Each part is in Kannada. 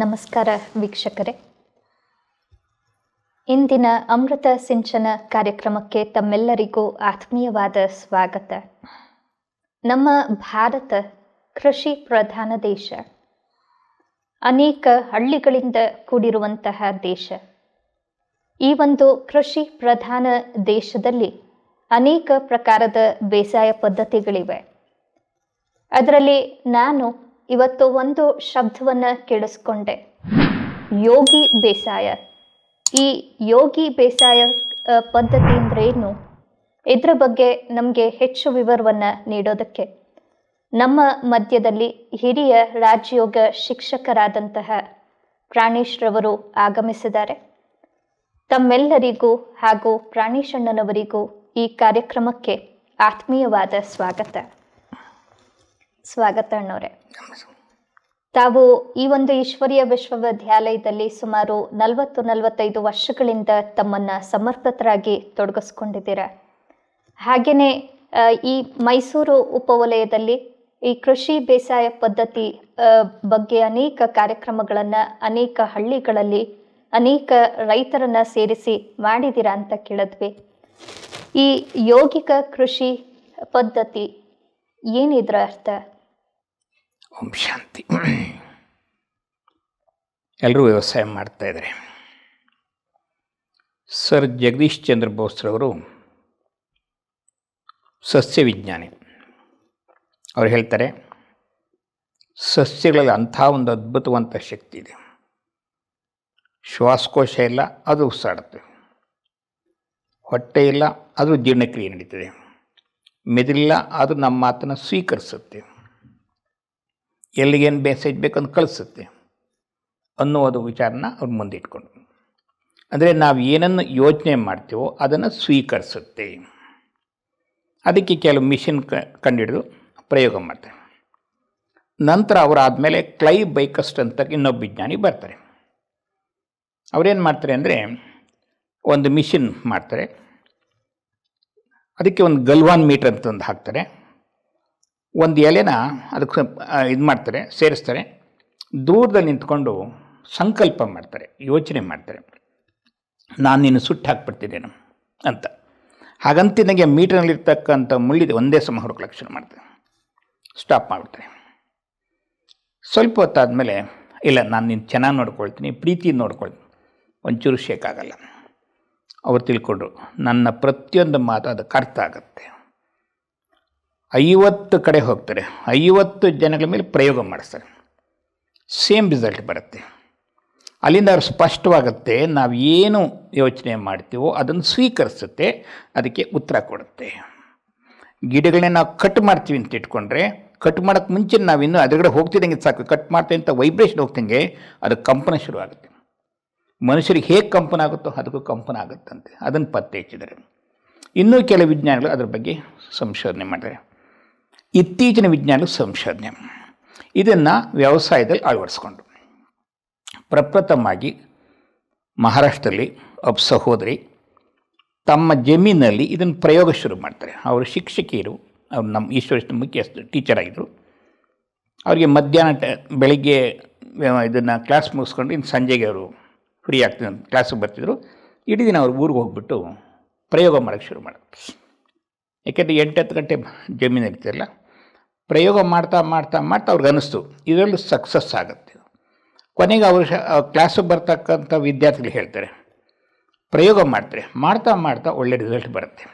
ನಮಸ್ಕಾರ ವೀಕ್ಷಕರೇ ಇಂದಿನ ಅಮೃತ ಸಿಂಚನ ಕಾರ್ಯಕ್ರಮಕ್ಕೆ ತಮ್ಮೆಲ್ಲರಿಗೂ ಆತ್ಮೀಯವಾದ ಸ್ವಾಗತ ನಮ್ಮ ಭಾರತ ಕೃಷಿ ಪ್ರಧಾನ ದೇಶ ಅನೇಕ ಹಳ್ಳಿಗಳಿಂದ ಕೂಡಿರುವಂತಹ ದೇಶ ಈ ಒಂದು ಕೃಷಿ ಪ್ರಧಾನ ದೇಶದಲ್ಲಿ ಅನೇಕ ಪ್ರಕಾರದ ಬೇಸಾಯ ಪದ್ಧತಿಗಳಿವೆ ಅದರಲ್ಲಿ ನಾನು ಇವತ್ತು ಒಂದು ಶಬ್ದವನ್ನು ಕೇಳಿಸ್ಕೊಂಡೆ ಯೋಗಿ ಬೇಸಾಯ ಈ ಯೋಗಿ ಬೇಸಾಯ ಪದ್ಧತಿ ಅಂದ್ರೆ ಏನು ಇದರ ಬಗ್ಗೆ ನಮಗೆ ಹೆಚ್ಚು ವಿವರವನ್ನು ನೀಡೋದಕ್ಕೆ ನಮ್ಮ ಮಧ್ಯದಲ್ಲಿ ಹಿರಿಯ ರಾಜಯೋಗ ಶಿಕ್ಷಕರಾದಂತಹ ಪ್ರಾಣೇಶ್ರವರು ಆಗಮಿಸಿದ್ದಾರೆ ತಮ್ಮೆಲ್ಲರಿಗೂ ಹಾಗೂ ಪ್ರಾಣೇಶಣ್ಣನವರಿಗೂ ಈ ಕಾರ್ಯಕ್ರಮಕ್ಕೆ ಆತ್ಮೀಯವಾದ ಸ್ವಾಗತ ಸ್ವಾಗತ ಅಣ್ಣವ್ರೆ ತಾವು ಈ ಒಂದು ಈಶ್ವರ್ಯ ವಿಶ್ವವಿದ್ಯಾಲಯದಲ್ಲಿ ಸುಮಾರು ನಲವತ್ತು ನಲವತ್ತೈದು ವರ್ಷಗಳಿಂದ ತಮ್ಮನ್ನು ಸಮರ್ಪಕರಾಗಿ ತೊಡಗಿಸ್ಕೊಂಡಿದ್ದೀರ ಹಾಗೆಯೇ ಈ ಮೈಸೂರು ಉಪವಲಯದಲ್ಲಿ ಈ ಕೃಷಿ ಬೇಸಾಯ ಪದ್ಧತಿ ಬಗ್ಗೆ ಅನೇಕ ಕಾರ್ಯಕ್ರಮಗಳನ್ನು ಅನೇಕ ಹಳ್ಳಿಗಳಲ್ಲಿ ಅನೇಕ ರೈತರನ್ನು ಸೇರಿಸಿ ಮಾಡಿದ್ದೀರಾ ಅಂತ ಕೇಳಿದ್ವಿ ಈ ಯೋಗಿಕ ಕೃಷಿ ಪದ್ಧತಿ ಏನಿದ್ರ ಅರ್ಥ ಓಂ ಶಾಂತಿ ಎಲ್ಲರೂ ವ್ಯವಸಾಯ ಮಾಡ್ತಾಯಿದ್ದಾರೆ ಸರ್ ಜಗದೀಶ್ ಚಂದ್ರ ಬೋಸ್ರವರು ಸಸ್ಯ ವಿಜ್ಞಾನಿ ಅವ್ರು ಹೇಳ್ತಾರೆ ಸಸ್ಯಗಳಲ್ಲಿ ಅಂಥ ಒಂದು ಅದ್ಭುತವಂಥ ಶಕ್ತಿ ಇದೆ ಶ್ವಾಸಕೋಶ ಇಲ್ಲ ಅದು ಉಸಾಡುತ್ತೆ ಹೊಟ್ಟೆ ಇಲ್ಲ ಅದು ಜೀರ್ಣಕ್ರಿಯೆ ನಡೀತದೆ ಮೆದುಳಿಲ್ಲ ಅದು ನಮ್ಮ ಮಾತನ್ನು ಸ್ವೀಕರಿಸುತ್ತೆ ಎಲ್ಲಿಗೇನು ಮೆಸೇಜ್ ಬೇಕಂದು ಕಳಿಸುತ್ತೆ ಅನ್ನೋದು ವಿಚಾರನ ಅವ್ರು ಮುಂದಿಟ್ಕೊಂಡು ಅಂದರೆ ನಾವು ಏನನ್ನು ಯೋಚನೆ ಮಾಡ್ತೀವೋ ಅದನ್ನು ಸ್ವೀಕರಿಸುತ್ತೆ ಅದಕ್ಕೆ ಕೆಲವು ಮಿಷಿನ್ ಕ ಕಂಡಿಡಿದು ಪ್ರಯೋಗ ಮಾಡ್ತಾರೆ ನಂತರ ಅವರು ಆದಮೇಲೆ ಕ್ಲೈ ಬೈಕಸ್ಟ್ ಅಂತ ಇನ್ನೊಬ್ಬ ವಿಜ್ಞಾನಿ ಬರ್ತಾರೆ ಅವರೇನು ಮಾಡ್ತಾರೆ ಅಂದರೆ ಒಂದು ಮಿಷಿನ್ ಮಾಡ್ತಾರೆ ಅದಕ್ಕೆ ಒಂದು ಗಲ್ವಾನ್ ಮೀಟರ್ ಅಂತ ಒಂದು ಹಾಕ್ತಾರೆ ಒಂದು ಎಲೆನ ಅದಕ್ಕೆ ಇದು ಮಾಡ್ತಾರೆ ಸೇರಿಸ್ತಾರೆ ದೂರದಲ್ಲಿ ನಿಂತ್ಕೊಂಡು ಸಂಕಲ್ಪ ಮಾಡ್ತಾರೆ ಯೋಚನೆ ಮಾಡ್ತಾರೆ ನಾನು ನಿನ್ನ ಸುಟ್ಟು ಹಾಕ್ಬಿಡ್ತಿದ್ದೇನು ಅಂತ ಹಾಗಂತ ಹಾಗಂತಿನಾಗೆ ಮೀಟರ್ನಲ್ಲಿರ್ತಕ್ಕಂಥ ಮುಳ್ಳಿದೆ ಒಂದೇ ಸಮ ಹುಡುಕ್ಲಕ್ಕೆ ಶುರು ಮಾಡ್ತಾರೆ ಸ್ಟಾಪ್ ಮಾಡ್ಬಿಡ್ತಾರೆ ಸ್ವಲ್ಪ ಹೊತ್ತಾದಮೇಲೆ ಇಲ್ಲ ನಾನು ನಿನ್ನ ಚೆನ್ನಾಗಿ ನೋಡ್ಕೊಳ್ತೀನಿ ಪ್ರೀತಿ ನೋಡ್ಕೊಳ್ತೀನಿ ಒಂಚೂರು ಆಗಲ್ಲ ಅವ್ರು ತಿಳ್ಕೊಂಡ್ರು ನನ್ನ ಪ್ರತಿಯೊಂದು ಮಾತು ಅದಕ್ಕೆ ಅರ್ಥ ಆಗುತ್ತೆ ಐವತ್ತು ಕಡೆ ಹೋಗ್ತಾರೆ ಐವತ್ತು ಜನಗಳ ಮೇಲೆ ಪ್ರಯೋಗ ಮಾಡಿಸ್ತಾರೆ ಸೇಮ್ ರಿಸಲ್ಟ್ ಬರುತ್ತೆ ಅಲ್ಲಿಂದ ಅವ್ರು ಸ್ಪಷ್ಟವಾಗುತ್ತೆ ನಾವು ಏನು ಯೋಚನೆ ಮಾಡ್ತೀವೋ ಅದನ್ನು ಸ್ವೀಕರಿಸುತ್ತೆ ಅದಕ್ಕೆ ಉತ್ತರ ಕೊಡುತ್ತೆ ಗಿಡಗಳನ್ನ ನಾವು ಕಟ್ ಮಾಡ್ತೀವಿ ಅಂತ ಇಟ್ಕೊಂಡ್ರೆ ಕಟ್ ಮಾಡೋಕ್ಕೆ ಮುಂಚೆ ನಾವಿನ್ನೂ ಅದ್ರಗಡೆ ಹೋಗ್ತಿದ್ದಂಗೆ ಸಾಕು ಕಟ್ ಮಾಡ್ತೀವಿ ಅಂತ ವೈಬ್ರೇಷನ್ ಹೋಗ್ತಂಗೆ ಅದು ಕಂಪನ ಶುರುವಾಗುತ್ತೆ ಮನುಷ್ಯರಿಗೆ ಹೇಗೆ ಕಂಪನ ಆಗುತ್ತೋ ಅದಕ್ಕೂ ಕಂಪನ ಆಗುತ್ತಂತೆ ಅದನ್ನು ಪತ್ತೆ ಹಚ್ಚಿದ್ದಾರೆ ಇನ್ನೂ ಕೆಲವು ವಿಜ್ಞಾನಿಗಳು ಅದ್ರ ಬಗ್ಗೆ ಸಂಶೋಧನೆ ಮಾಡಿದ್ದಾರೆ ಇತ್ತೀಚಿನ ವಿಜ್ಞಾನದ ಸಂಶೋಧನೆ ಇದನ್ನು ವ್ಯವಸಾಯದಲ್ಲಿ ಅಳವಡಿಸ್ಕೊಂಡು ಪ್ರಪ್ರಥಮವಾಗಿ ಮಹಾರಾಷ್ಟ್ರದಲ್ಲಿ ಒಬ್ಬ ಸಹೋದರಿ ತಮ್ಮ ಜಮೀನಲ್ಲಿ ಇದನ್ನು ಪ್ರಯೋಗ ಶುರು ಮಾಡ್ತಾರೆ ಅವರು ಶಿಕ್ಷಕಿಯರು ಅವರು ನಮ್ಮ ಈಶ್ವರ ಮುಖ್ಯಸ್ಥ ಟೀಚರ್ ಆಗಿದ್ದರು ಅವರಿಗೆ ಮಧ್ಯಾಹ್ನ ಟ ಬೆಳಿಗ್ಗೆ ಇದನ್ನು ಕ್ಲಾಸ್ ಮುಗಿಸ್ಕೊಂಡು ಇನ್ನು ಸಂಜೆಗೆ ಅವರು ಫ್ರೀ ಆಗ್ತದೆ ಕ್ಲಾಸಿಗೆ ಬರ್ತಿದ್ರು ಇಡೀ ದಿನ ಅವ್ರು ಊರಿಗೆ ಹೋಗ್ಬಿಟ್ಟು ಪ್ರಯೋಗ ಮಾಡೋಕ್ಕೆ ಶುರು ಮಾಡಿದ್ರು ಯಾಕೆಂದರೆ ಎಂಟು ಹತ್ತು ಗಂಟೆ ಜಮೀನು ಇರ್ತಿರಲ್ಲ ಪ್ರಯೋಗ ಮಾಡ್ತಾ ಮಾಡ್ತಾ ಮಾಡ್ತಾ ಅವ್ರಿಗೆ ಅನ್ನಿಸ್ತು ಇದರಲ್ಲಿ ಸಕ್ಸಸ್ ಆಗುತ್ತೆ ಕೊನೆಗೆ ಅವರು ಕ್ಲಾಸಿಗೆ ಬರ್ತಕ್ಕಂಥ ವಿದ್ಯಾರ್ಥಿಗಳು ಹೇಳ್ತಾರೆ ಪ್ರಯೋಗ ಮಾಡ್ತಾರೆ ಮಾಡ್ತಾ ಮಾಡ್ತಾ ಒಳ್ಳೆ ರಿಸಲ್ಟ್ ಬರುತ್ತೆ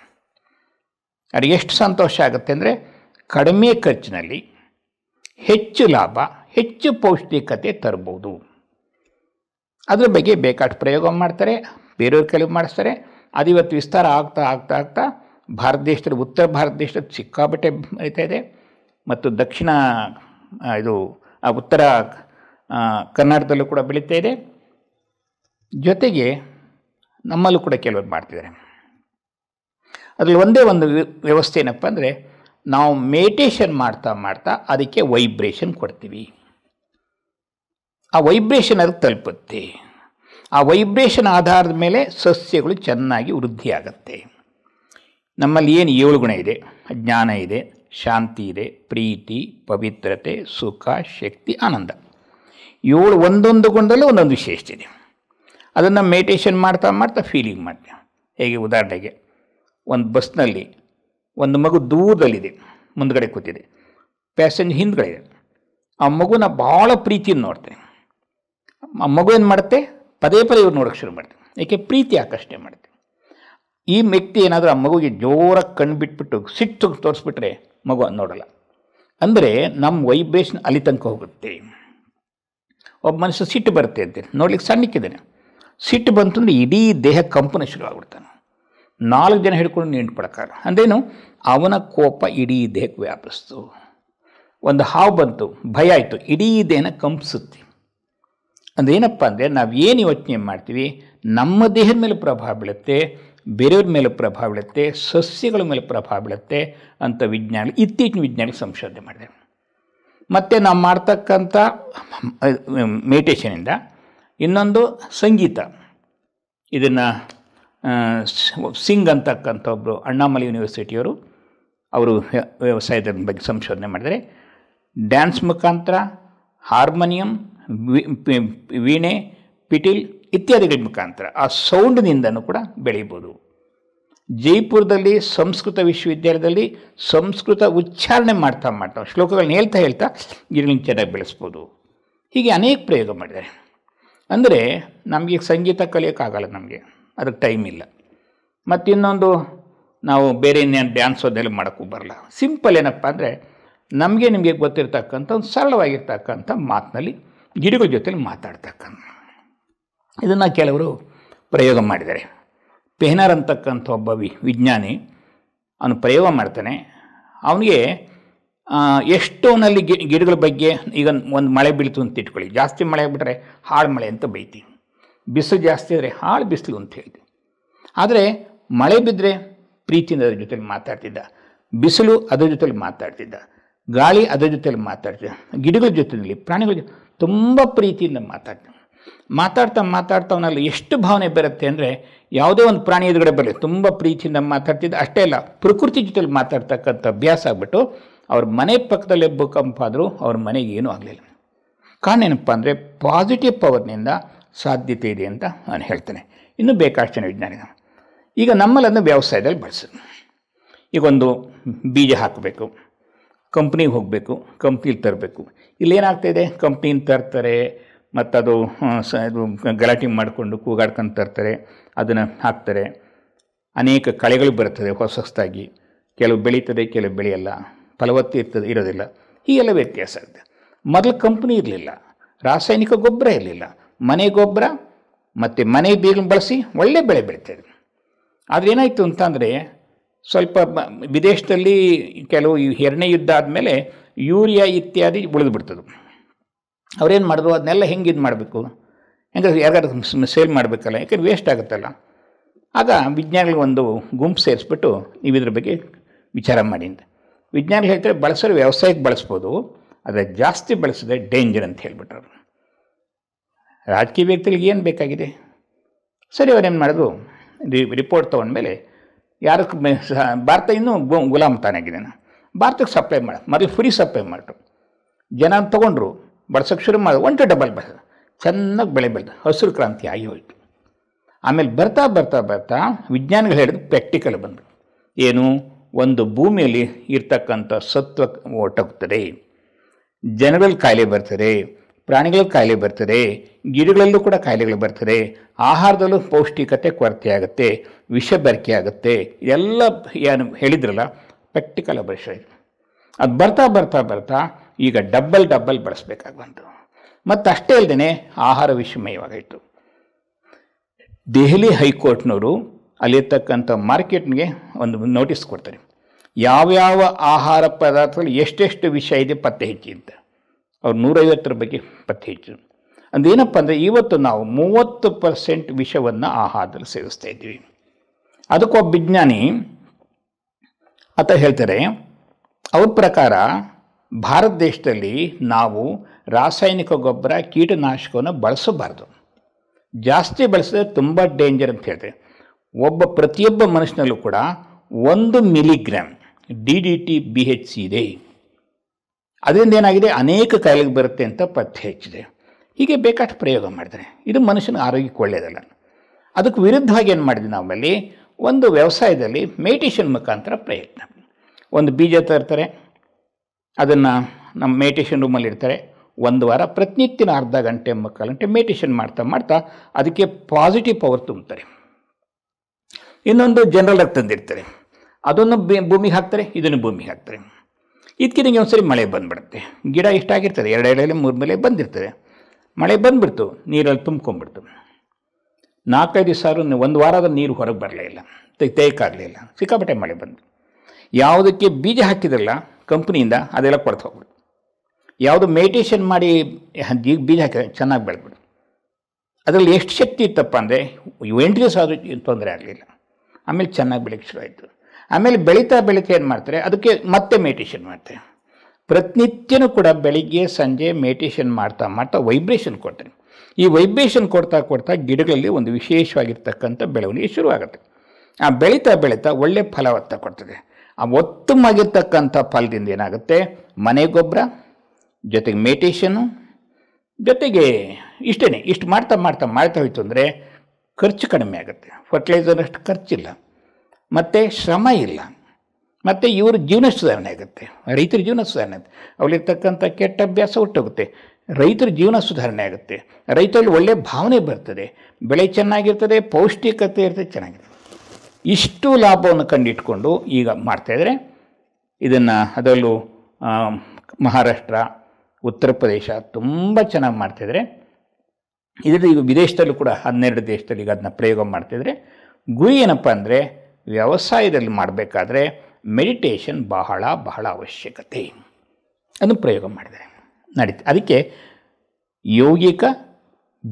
ಅವ್ರಿಗೆ ಎಷ್ಟು ಸಂತೋಷ ಆಗುತ್ತೆ ಅಂದರೆ ಕಡಿಮೆ ಖರ್ಚಿನಲ್ಲಿ ಹೆಚ್ಚು ಲಾಭ ಹೆಚ್ಚು ಪೌಷ್ಟಿಕತೆ ತರ್ಬೋದು ಅದ್ರ ಬಗ್ಗೆ ಬೇಕಾಷ್ಟು ಪ್ರಯೋಗ ಮಾಡ್ತಾರೆ ಬೇರೆಯವ್ರ ಕೆಲವು ಮಾಡಿಸ್ತಾರೆ ಅದು ಇವತ್ತು ವಿಸ್ತಾರ ಆಗ್ತಾ ಆಗ್ತಾ ಆಗ್ತಾ ಭಾರತ ದೇಶದಲ್ಲಿ ಉತ್ತರ ಭಾರತ ದೇಶದಲ್ಲಿ ಸಿಕ್ಕಾಬಟ್ಟೆ ಇದೆ ಮತ್ತು ದಕ್ಷಿಣ ಇದು ಉತ್ತರ ಕರ್ನಾಟಕದಲ್ಲೂ ಕೂಡ ಬೆಳೀತಾ ಇದೆ ಜೊತೆಗೆ ನಮ್ಮಲ್ಲೂ ಕೂಡ ಕೆಲವರು ಮಾಡ್ತಿದ್ದಾರೆ ಅದರಲ್ಲಿ ಒಂದೇ ಒಂದು ವ್ಯವಸ್ಥೆ ಏನಪ್ಪ ಅಂದರೆ ನಾವು ಮೆಡಿಟೇಷನ್ ಮಾಡ್ತಾ ಮಾಡ್ತಾ ಅದಕ್ಕೆ ವೈಬ್ರೇಷನ್ ಕೊಡ್ತೀವಿ ಆ ವೈಬ್ರೇಷನ್ ಅದಕ್ಕೆ ತಲುಪುತ್ತೆ ಆ ವೈಬ್ರೇಷನ್ ಆಧಾರದ ಮೇಲೆ ಸಸ್ಯಗಳು ಚೆನ್ನಾಗಿ ವೃದ್ಧಿಯಾಗತ್ತೆ ನಮ್ಮಲ್ಲಿ ಏನು ಏಳು ಗುಣ ಇದೆ ಜ್ಞಾನ ಇದೆ ಶಾಂತಿ ಇದೆ ಪ್ರೀತಿ ಪವಿತ್ರತೆ ಸುಖ ಶಕ್ತಿ ಆನಂದ ಏಳು ಒಂದೊಂದು ಗುಣದಲ್ಲೂ ಒಂದೊಂದು ವಿಶೇಷತೆ ಇದೆ ಅದನ್ನು ಮೆಡಿಟೇಷನ್ ಮಾಡ್ತಾ ಮಾಡ್ತಾ ಫೀಲಿಂಗ್ ಮಾಡ್ತೀವಿ ಹೇಗೆ ಉದಾಹರಣೆಗೆ ಒಂದು ಬಸ್ನಲ್ಲಿ ಒಂದು ಮಗು ದೂರದಲ್ಲಿದೆ ಮುಂದಗಡೆ ಕೂತಿದೆ ಪ್ಯಾಸೆಂಜರ್ ಹಿಂದ್ಗಡೆ ಇದೆ ಆ ಮಗುನ ಭಾಳ ಪ್ರೀತಿಯಿಂದ ನೋಡ್ತೇನೆ ಆ ಮಗು ಏನು ಮಾಡುತ್ತೆ ಪದೇ ಪದೇ ಇವ್ರು ನೋಡೋಕ್ಕೆ ಶುರು ಮಾಡ್ತೇನೆ ಏಕೆ ಪ್ರೀತಿ ಆಕರ್ಷಣೆ ಮಾಡ್ತೇವೆ ಈ ವ್ಯಕ್ತಿ ಏನಾದರೂ ಆ ಮಗುಗೆ ಜೋರಾಗಿ ಕಣ್ಣು ಬಿಟ್ಬಿಟ್ಟು ಸಿಟ್ಟು ತೋರಿಸ್ಬಿಟ್ರೆ ಮಗು ನೋಡಲ್ಲ ಅಂದರೆ ನಮ್ಮ ವೈಬ್ರೇಷನ್ ಅಲ್ಲಿ ತನಕ ಹೋಗುತ್ತೆ ಒಬ್ಬ ಮನುಷ್ಯ ಸಿಟ್ಟು ಬರುತ್ತೆ ಅಂತ ನೋಡ್ಲಿಕ್ಕೆ ಸಣ್ಣಕ್ಕಿದ್ದಾನೆ ಸಿಟ್ಟು ಬಂತು ಅಂದ್ರೆ ಇಡೀ ದೇಹ ಕಂಪನ ಶುರುವಾಗ್ಬಿಡ್ತಾನೆ ನಾಲ್ಕು ಜನ ಹಿಡ್ಕೊಂಡು ನಿಂಟು ಪಡ್ಕಾರ ಅಂದೇನು ಅವನ ಕೋಪ ಇಡೀ ದೇಹಕ್ಕೆ ವ್ಯಾಪಿಸ್ತು ಒಂದು ಹಾವು ಬಂತು ಭಯ ಆಯಿತು ಇಡೀ ದೇಹನ ಕಂಪಿಸುತ್ತೆ ಅಂದೇನಪ್ಪ ಅಂದರೆ ನಾವು ಏನು ಯೋಚನೆ ಮಾಡ್ತೀವಿ ನಮ್ಮ ದೇಹದ ಮೇಲೆ ಪ್ರಭಾವ ಬೀಳುತ್ತೆ ಬೇರೆಯವ್ರ ಮೇಲೆ ಪ್ರಭಾವ ಬೀಳುತ್ತೆ ಸಸ್ಯಗಳ ಮೇಲೆ ಪ್ರಭಾವ ಬೀಳುತ್ತೆ ಅಂತ ವಿಜ್ಞಾನಿ ಇತ್ತೀಚಿನ ವಿಜ್ಞಾನಿ ಸಂಶೋಧನೆ ಮಾಡಿದೆ ಮತ್ತು ನಾವು ಮಾಡ್ತಕ್ಕಂಥ ಮೆಡಿಟೇಷನಿಂದ ಇನ್ನೊಂದು ಸಂಗೀತ ಇದನ್ನು ಸಿಂಗ್ ಅಂತಕ್ಕಂಥ ಒಬ್ಬರು ಅಣ್ಣಾಮಲೆ ಯೂನಿವರ್ಸಿಟಿಯವರು ಅವರು ವ್ಯವಸಾಯದ ಬಗ್ಗೆ ಸಂಶೋಧನೆ ಮಾಡಿದರೆ ಡ್ಯಾನ್ಸ್ ಮುಖಾಂತರ ಹಾರ್ಮೋನಿಯಂ ವೀಣೆ ಪಿಟಿಲ್ ಇತ್ಯಾದಿಗಳ ಮುಖಾಂತರ ಆ ಸೌಂಡ್ನಿಂದನೂ ಕೂಡ ಬೆಳೀಬೋದು ಜೈಪುರದಲ್ಲಿ ಸಂಸ್ಕೃತ ವಿಶ್ವವಿದ್ಯಾಲಯದಲ್ಲಿ ಸಂಸ್ಕೃತ ಉಚ್ಚಾರಣೆ ಮಾಡ್ತಾ ಮಾಡ್ತಾ ಶ್ಲೋಕಗಳನ್ನ ಹೇಳ್ತಾ ಹೇಳ್ತಾ ಗಿರಲಿಂಗ್ ಚೆನ್ನಾಗಿ ಬೆಳೆಸ್ಬೋದು ಹೀಗೆ ಅನೇಕ ಪ್ರಯೋಗ ಮಾಡಿದ್ದಾರೆ ಅಂದರೆ ನಮಗೆ ಸಂಗೀತ ಕಲಿಯೋಕ್ಕಾಗಲ್ಲ ನಮಗೆ ಅದಕ್ಕೆ ಟೈಮ್ ಇಲ್ಲ ಮತ್ತು ಇನ್ನೊಂದು ನಾವು ಬೇರೆ ಇನ್ನೇನು ಡ್ಯಾನ್ಸ್ ಅದೆಲ್ಲ ಮಾಡೋಕ್ಕೂ ಬರಲ್ಲ ಸಿಂಪಲ್ ಏನಪ್ಪ ಅಂದರೆ ನಮಗೆ ನಿಮಗೆ ಗೊತ್ತಿರ್ತಕ್ಕಂಥ ಒಂದು ಸರಳವಾಗಿರ್ತಕ್ಕಂಥ ಮಾತಿನಲ್ಲಿ ಗಿಡಗಳ ಜೊತೆಲಿ ಮಾತಾಡ್ತಕ್ಕಂಥ ಇದನ್ನು ಕೆಲವರು ಪ್ರಯೋಗ ಮಾಡಿದ್ದಾರೆ ಪೆಹ್ನರ್ ಅಂತಕ್ಕಂಥ ಒಬ್ಬ ವಿ ವಿಜ್ಞಾನಿ ಅವನು ಪ್ರಯೋಗ ಮಾಡ್ತಾನೆ ಅವನಿಗೆ ಎಷ್ಟೋನಲ್ಲಿ ಗಿ ಗಿಡಗಳ ಬಗ್ಗೆ ಈಗ ಒಂದು ಮಳೆ ಬೀಳ್ತು ಅಂತ ಇಟ್ಕೊಳ್ಳಿ ಜಾಸ್ತಿ ಮಳೆ ಆಗಿಬಿಟ್ರೆ ಹಾಳು ಮಳೆ ಅಂತ ಬೈತಿ ಬಿಸಿಲು ಜಾಸ್ತಿ ಆದರೆ ಹಾಳು ಬಿಸಿಲು ಅಂತ ಹೇಳ್ತೀವಿ ಆದರೆ ಮಳೆ ಬಿದ್ದರೆ ಪ್ರೀತಿಯಿಂದ ಅದ್ರ ಜೊತೆಲಿ ಮಾತಾಡ್ತಿದ್ದ ಬಿಸಿಲು ಅದರ ಜೊತೆಲಿ ಮಾತಾಡ್ತಿದ್ದ ಗಾಳಿ ಅದರ ಜೊತೆಲಿ ಮಾತಾಡ್ತಿದ್ದ ಗಿಡಗಳ ಜೊತೆಯಲ್ಲಿ ಪ್ರಾಣಿಗಳ ಜೊತೆ ತುಂಬ ಪ್ರೀತಿಯಿಂದ ಮಾತಾಡ್ತಿದ್ದ ಮಾತಾಡ್ತಾ ಮಾತಾಡ್ತಾ ಅವನಲ್ಲಿ ಎಷ್ಟು ಭಾವನೆ ಬರುತ್ತೆ ಅಂದರೆ ಯಾವುದೇ ಒಂದು ಪ್ರಾಣಿ ಎದುರುಗಡೆ ಬರಲಿ ತುಂಬ ಪ್ರೀತಿಯಿಂದ ಮಾತಾಡ್ತಿದ್ದು ಅಷ್ಟೇ ಅಲ್ಲ ಪ್ರಕೃತಿ ಜೊತೆಲಿ ಮಾತಾಡ್ತಕ್ಕಂಥ ಅಭ್ಯಾಸ ಆಗ್ಬಿಟ್ಟು ಅವ್ರ ಮನೆ ಪಕ್ಕದಲ್ಲೇ ಭೂಕಂಪ ಆದರೂ ಅವ್ರ ಮನೆಗೆ ಏನೂ ಆಗಲಿಲ್ಲ ಕಾರಣ ಏನಪ್ಪ ಅಂದರೆ ಪಾಸಿಟಿವ್ ಪವರ್ನಿಂದ ಸಾಧ್ಯತೆ ಇದೆ ಅಂತ ನಾನು ಹೇಳ್ತೇನೆ ಇನ್ನೂ ಬೇಕಾಷ್ಟು ವಿಜ್ಞಾನಿಗ ಈಗ ನಮ್ಮಲ್ಲನ್ನು ವ್ಯವಸಾಯದಲ್ಲಿ ಬಳಸೋದು ಒಂದು ಬೀಜ ಹಾಕಬೇಕು ಕಂಪ್ನಿಗೆ ಹೋಗಬೇಕು ಕಂಪ್ನಿಲಿ ತರಬೇಕು ಇಲ್ಲೇನಾಗ್ತಾಯಿದೆ ಕಂಪ್ನಿಯಿಂದ ತರ್ತಾರೆ ಮತ್ತದು ಸ ಇದು ಗಲಾಟೆ ಮಾಡಿಕೊಂಡು ಕೂಗಾಡ್ಕೊಂಡು ತರ್ತಾರೆ ಅದನ್ನು ಹಾಕ್ತಾರೆ ಅನೇಕ ಕಳೆಗಳು ಬರ್ತದೆ ಹೊಸ ಹೊಸದಾಗಿ ಕೆಲವು ಬೆಳೀತದೆ ಕೆಲವು ಬೆಳೆಯಲ್ಲ ಫಲವತ್ತು ಇರ್ತದೆ ಇರೋದಿಲ್ಲ ಹೀಗೆಲ್ಲ ವ್ಯತ್ಯಾಸ ಇದೆ ಮೊದಲು ಕಂಪ್ನಿ ಇರಲಿಲ್ಲ ರಾಸಾಯನಿಕ ಗೊಬ್ಬರ ಇರಲಿಲ್ಲ ಮನೆ ಗೊಬ್ಬರ ಮತ್ತು ಮನೆ ಬೀಗ ಬಳಸಿ ಒಳ್ಳೆ ಬೆಳೆ ಬೆಳೀತದೆ ಆದರೆ ಏನಾಯಿತು ಅಂತಂದರೆ ಸ್ವಲ್ಪ ವಿದೇಶದಲ್ಲಿ ಕೆಲವು ಈ ಎರಡನೇ ಯುದ್ಧ ಆದಮೇಲೆ ಯೂರಿಯಾ ಇತ್ಯಾದಿ ಉಳಿದು ಅವ್ರೇನು ಮಾಡಿದ್ರು ಅದನ್ನೆಲ್ಲ ಹೆಂಗೆ ಇದು ಮಾಡಬೇಕು ಹೆಂಗೆ ಯಾರಿಗಾರು ಸೇಲ್ ಮಾಡಬೇಕಲ್ಲ ಯಾಕಂದ್ರೆ ವೇಸ್ಟ್ ಆಗುತ್ತಲ್ಲ ಆಗ ವಿಜ್ಞಾನಿಗಳಿಗೆ ಒಂದು ಗುಂಪು ಸೇರಿಸ್ಬಿಟ್ಟು ನೀವು ಇದ್ರ ಬಗ್ಗೆ ವಿಚಾರ ಮಾಡಿ ಅಂತ ವಿಜ್ಞಾನಿಗಳು ಹೇಳ್ತಾರೆ ಬಳಸೋರು ವ್ಯವಸಾಯಕ್ಕೆ ಬಳಸ್ಬೋದು ಆದರೆ ಜಾಸ್ತಿ ಬಳಸಿದ್ರೆ ಡೇಂಜರ್ ಅಂತ ಹೇಳ್ಬಿಟ್ರು ರಾಜಕೀಯ ವ್ಯಕ್ತಿಗಳಿಗೆ ಏನು ಬೇಕಾಗಿದೆ ಸರಿ ಅವರೇನು ಮಾಡಿದ್ರು ರಿ ರಿಪೋರ್ಟ್ ತೊಗೊಂಡ್ಮೇಲೆ ಯಾರಕ್ಕೆ ಭಾರತ ಇನ್ನೂ ಗುಲಾಮ್ ತಾನಾಗಿದ್ದೇನೆ ಭಾರತಕ್ಕೆ ಸಪ್ಲೈ ಮಾಡಿ ಮೊದಲು ಫ್ರೀ ಸಪ್ಲೈ ಮಾಡಿದ್ರು ಜನ ತೊಗೊಂಡ್ರು ಬಡ್ಸೋಕ್ಕೆ ಶುರು ಮಾಡಿ ಒಂಟು ಡಬಲ್ ಬೆಳೆದ ಚೆನ್ನಾಗಿ ಬೆಳೆ ಬೆಳೆದ ಹಸಿರು ಕ್ರಾಂತಿ ಆಗಿ ಹೋಯಿತು ಆಮೇಲೆ ಬರ್ತಾ ಬರ್ತಾ ಬರ್ತಾ ವಿಜ್ಞಾನಿಗಳು ಹೇಳಿದ್ರು ಪ್ರ್ಯಾಕ್ಟಿಕಲ್ ಬಂದರು ಏನು ಒಂದು ಭೂಮಿಯಲ್ಲಿ ಇರ್ತಕ್ಕಂಥ ಸತ್ವ ಒಟ್ಟೋಗ್ತದೆ ಜನಗಳಲ್ಲಿ ಕಾಯಿಲೆ ಬರ್ತದೆ ಪ್ರಾಣಿಗಳ ಕಾಯಿಲೆ ಬರ್ತದೆ ಗಿಡಗಳಲ್ಲೂ ಕೂಡ ಕಾಯಿಲೆಗಳು ಬರ್ತದೆ ಆಹಾರದಲ್ಲೂ ಪೌಷ್ಟಿಕತೆ ಕೊರತೆ ಆಗುತ್ತೆ ವಿಷ ಬರಕೆ ಆಗುತ್ತೆ ಎಲ್ಲ ಏನು ಹೇಳಿದ್ರಲ್ಲ ಪ್ರ್ಯಾಕ್ಟಿಕಲ್ ಅಭ್ಯಾಸ ಅದು ಬರ್ತಾ ಬರ್ತಾ ಬರ್ತಾ ಈಗ ಡಬ್ಬಲ್ ಡಬ್ಬಲ್ ಬಳಸಬೇಕಾಗಿ ಮತ್ತು ಅಷ್ಟೇ ಇಲ್ದೇ ಆಹಾರ ವಿಷಮಯವಾಗಿತ್ತು ದೆಹಲಿ ಹೈಕೋರ್ಟ್ನವರು ಅಲ್ಲಿರ್ತಕ್ಕಂಥ ಮಾರ್ಕೆಟ್ಗೆ ಒಂದು ನೋಟಿಸ್ ಕೊಡ್ತಾರೆ ಯಾವ್ಯಾವ ಆಹಾರ ಪದಾರ್ಥಗಳು ಎಷ್ಟೆಷ್ಟು ವಿಷ ಇದೆ ಪತ್ತೆ ಹೆಚ್ಚಿ ಅಂತ ಅವ್ರು ನೂರೈವತ್ತರ ಬಗ್ಗೆ ಪತ್ತೆ ಹೆಚ್ಚು ಅಂದೇನಪ್ಪ ಅಂದರೆ ಇವತ್ತು ನಾವು ಮೂವತ್ತು ಪರ್ಸೆಂಟ್ ವಿಷವನ್ನು ಆಹಾರದಲ್ಲಿ ಸೇವಿಸ್ತಾ ಇದ್ದೀವಿ ಅದಕ್ಕೊಬ್ಬ ವಿಜ್ಞಾನಿ ಅಂತ ಹೇಳ್ತಾರೆ ಅವ್ರ ಪ್ರಕಾರ ಭಾರತ ದೇಶದಲ್ಲಿ ನಾವು ರಾಸಾಯನಿಕ ಗೊಬ್ಬರ ಕೀಟನಾಶಕವನ್ನು ಬಳಸಬಾರ್ದು ಜಾಸ್ತಿ ಬಳಸಿದ್ರೆ ತುಂಬ ಡೇಂಜರ್ ಅಂತ ಹೇಳಿದೆ ಒಬ್ಬ ಪ್ರತಿಯೊಬ್ಬ ಮನುಷ್ಯನಲ್ಲೂ ಕೂಡ ಒಂದು milligram D D T B H C ಇದೆ ಅದರಿಂದ ಏನಾಗಿದೆ ಅನೇಕ ಕಾಯಿಲೆಗೆ ಬರುತ್ತೆ ಅಂತ ಪಥ್ಯ ಹೆಚ್ಚಿದೆ ಹೀಗೆ ಬೇಕಾದ ಪ್ರಯೋಗ ಮಾಡಿದರೆ ಇದು ಮನುಷ್ಯನ ಆರೋಗ್ಯಕ್ಕೆ ಒಳ್ಳೆಯದಲ್ಲ ಅದಕ್ಕೆ ವಿರುದ್ಧವಾಗಿ ಏನು ಮಾಡಿದೆ ನಾವಲ್ಲಿ ಒಂದು ವ್ಯವಸಾಯದಲ್ಲಿ ಮೆಡಿಟೇಷನ್ ಮುಖಾಂತರ ಪ್ರಯತ್ನ ಒಂದು ಬೀಜ ತರ್ತಾರೆ ಅದನ್ನು ನಮ್ಮ ಮೆಡಿಟೇಷನ್ ರೂಮಲ್ಲಿ ಇರ್ತಾರೆ ಒಂದು ವಾರ ಪ್ರತಿನಿತ್ಯನ ಅರ್ಧ ಗಂಟೆ ಮುಕ್ಕಾಲು ಗಂಟೆ ಮೆಡಿಟೇಷನ್ ಮಾಡ್ತಾ ಮಾಡ್ತಾ ಅದಕ್ಕೆ ಪಾಸಿಟಿವ್ ಪವರ್ ತುಂಬ್ತಾರೆ ಇನ್ನೊಂದು ಜನರಲ್ ಆಗಿ ತಂದಿರ್ತಾರೆ ಅದನ್ನು ಭೂಮಿಗೆ ಹಾಕ್ತಾರೆ ಇದನ್ನು ಭೂಮಿಗೆ ಹಾಕ್ತಾರೆ ಇದಕ್ಕೆ ನಿಮಗೆ ಒಂದ್ಸರಿ ಮಳೆ ಬಂದುಬಿಡುತ್ತೆ ಗಿಡ ಎಷ್ಟಾಗಿರ್ತದೆ ಎರಡು ಎಳೆಯಲ್ಲಿ ಮೂರು ಮೇಲೆ ಬಂದಿರ್ತದೆ ಮಳೆ ಬಂದುಬಿಡ್ತು ನೀರಲ್ಲಿ ತುಂಬ್ಕೊಂಡ್ಬಿಡ್ತು ನಾಲ್ಕೈದು ದಿವಸ ಒಂದು ವಾರದ ನೀರು ಹೊರಗೆ ಬರಲೇ ಇಲ್ಲ ಇಲ್ಲ ಸಿಕ್ಕಾಪಟ್ಟೆ ಮಳೆ ಬಂದು ಯಾವುದಕ್ಕೆ ಬೀಜ ಹಾಕಿದ್ರಲ್ಲ ಕಂಪ್ನಿಯಿಂದ ಅದೆಲ್ಲ ಕೊಡ್ತಾ ಹೋಗ್ಬಿಡು ಯಾವುದು ಮೆಡಿಟೇಷನ್ ಮಾಡಿ ಬೀಜ ಹಾಕಿದ್ರೆ ಚೆನ್ನಾಗಿ ಬೆಳೆದ್ಬಿಡು ಅದರಲ್ಲಿ ಎಷ್ಟು ಶಕ್ತಿ ಇತ್ತಪ್ಪ ಅಂದರೆ ಎಂಟು ದಿವಸ ಆದರೂ ತೊಂದರೆ ಆಗಲಿಲ್ಲ ಆಮೇಲೆ ಚೆನ್ನಾಗಿ ಬೆಳಗ್ಗೆ ಶುರು ಆಯಿತು ಆಮೇಲೆ ಬೆಳೀತಾ ಬೆಳೀತಾ ಏನು ಮಾಡ್ತಾರೆ ಅದಕ್ಕೆ ಮತ್ತೆ ಮೆಡಿಟೇಷನ್ ಮಾಡ್ತಾರೆ ಪ್ರತಿನಿತ್ಯನೂ ಕೂಡ ಬೆಳಿಗ್ಗೆ ಸಂಜೆ ಮೆಡಿಟೇಷನ್ ಮಾಡ್ತಾ ಮಾಡ್ತಾ ವೈಬ್ರೇಷನ್ ಕೊಡ್ತೇನೆ ಈ ವೈಬ್ರೇಷನ್ ಕೊಡ್ತಾ ಕೊಡ್ತಾ ಗಿಡಗಳಲ್ಲಿ ಒಂದು ವಿಶೇಷವಾಗಿರ್ತಕ್ಕಂಥ ಬೆಳವಣಿಗೆ ಶುರುವಾಗುತ್ತೆ ಆ ಬೆಳೀತಾ ಬೆಳೀತಾ ಒಳ್ಳೆಯ ಫಲವತ್ತ ಕೊಡ್ತದೆ ಆ ಒತ್ತುಮಗಿರ್ತಕ್ಕಂಥ ಫಲದಿಂದ ಏನಾಗುತ್ತೆ ಮನೆ ಗೊಬ್ಬರ ಜೊತೆಗೆ ಮೆಡಿಟೇಷನು ಜೊತೆಗೆ ಇಷ್ಟೇ ಇಷ್ಟು ಮಾಡ್ತಾ ಮಾಡ್ತಾ ಮಾಡ್ತಾ ಹೋಯ್ತು ಅಂದರೆ ಖರ್ಚು ಕಡಿಮೆ ಆಗುತ್ತೆ ಫರ್ಟಿಲೈಸರ್ ಅಷ್ಟು ಖರ್ಚಿಲ್ಲ ಮತ್ತು ಶ್ರಮ ಇಲ್ಲ ಮತ್ತು ಇವ್ರ ಜೀವನ ಸುಧಾರಣೆ ಆಗುತ್ತೆ ರೈತರ ಜೀವನ ಸುಧಾರಣೆ ಆಗುತ್ತೆ ಅವಳಿರ್ತಕ್ಕಂಥ ಕೆಟ್ಟ ಅಭ್ಯಾಸ ಹುಟ್ಟೋಗುತ್ತೆ ರೈತರ ಜೀವನ ಸುಧಾರಣೆ ಆಗುತ್ತೆ ರೈತರಲ್ಲಿ ಒಳ್ಳೆಯ ಭಾವನೆ ಬರ್ತದೆ ಬೆಳೆ ಚೆನ್ನಾಗಿರ್ತದೆ ಪೌಷ್ಟಿಕತೆ ಇರ್ತದೆ ಚೆನ್ನಾಗಿರ್ತದೆ ಇಷ್ಟು ಲಾಭವನ್ನು ಕಂಡಿಟ್ಕೊಂಡು ಈಗ ಮಾಡ್ತಾಯಿದ್ರೆ ಇದನ್ನು ಅದರಲ್ಲೂ ಮಹಾರಾಷ್ಟ್ರ ಉತ್ತರ ಪ್ರದೇಶ ತುಂಬ ಚೆನ್ನಾಗಿ ಮಾಡ್ತಾಯಿದ್ರೆ ಇದರಲ್ಲಿ ಈಗ ವಿದೇಶದಲ್ಲೂ ಕೂಡ ಹನ್ನೆರಡು ದೇಶದಲ್ಲಿ ಈಗ ಅದನ್ನ ಪ್ರಯೋಗ ಮಾಡ್ತಿದ್ರೆ ಗುರಿ ಏನಪ್ಪ ಅಂದರೆ ವ್ಯವಸಾಯದಲ್ಲಿ ಮಾಡಬೇಕಾದ್ರೆ ಮೆಡಿಟೇಷನ್ ಬಹಳ ಬಹಳ ಅವಶ್ಯಕತೆ ಅದನ್ನು ಪ್ರಯೋಗ ಮಾಡಿದರೆ ನಡೀತು ಅದಕ್ಕೆ ಯೌಗಿಕ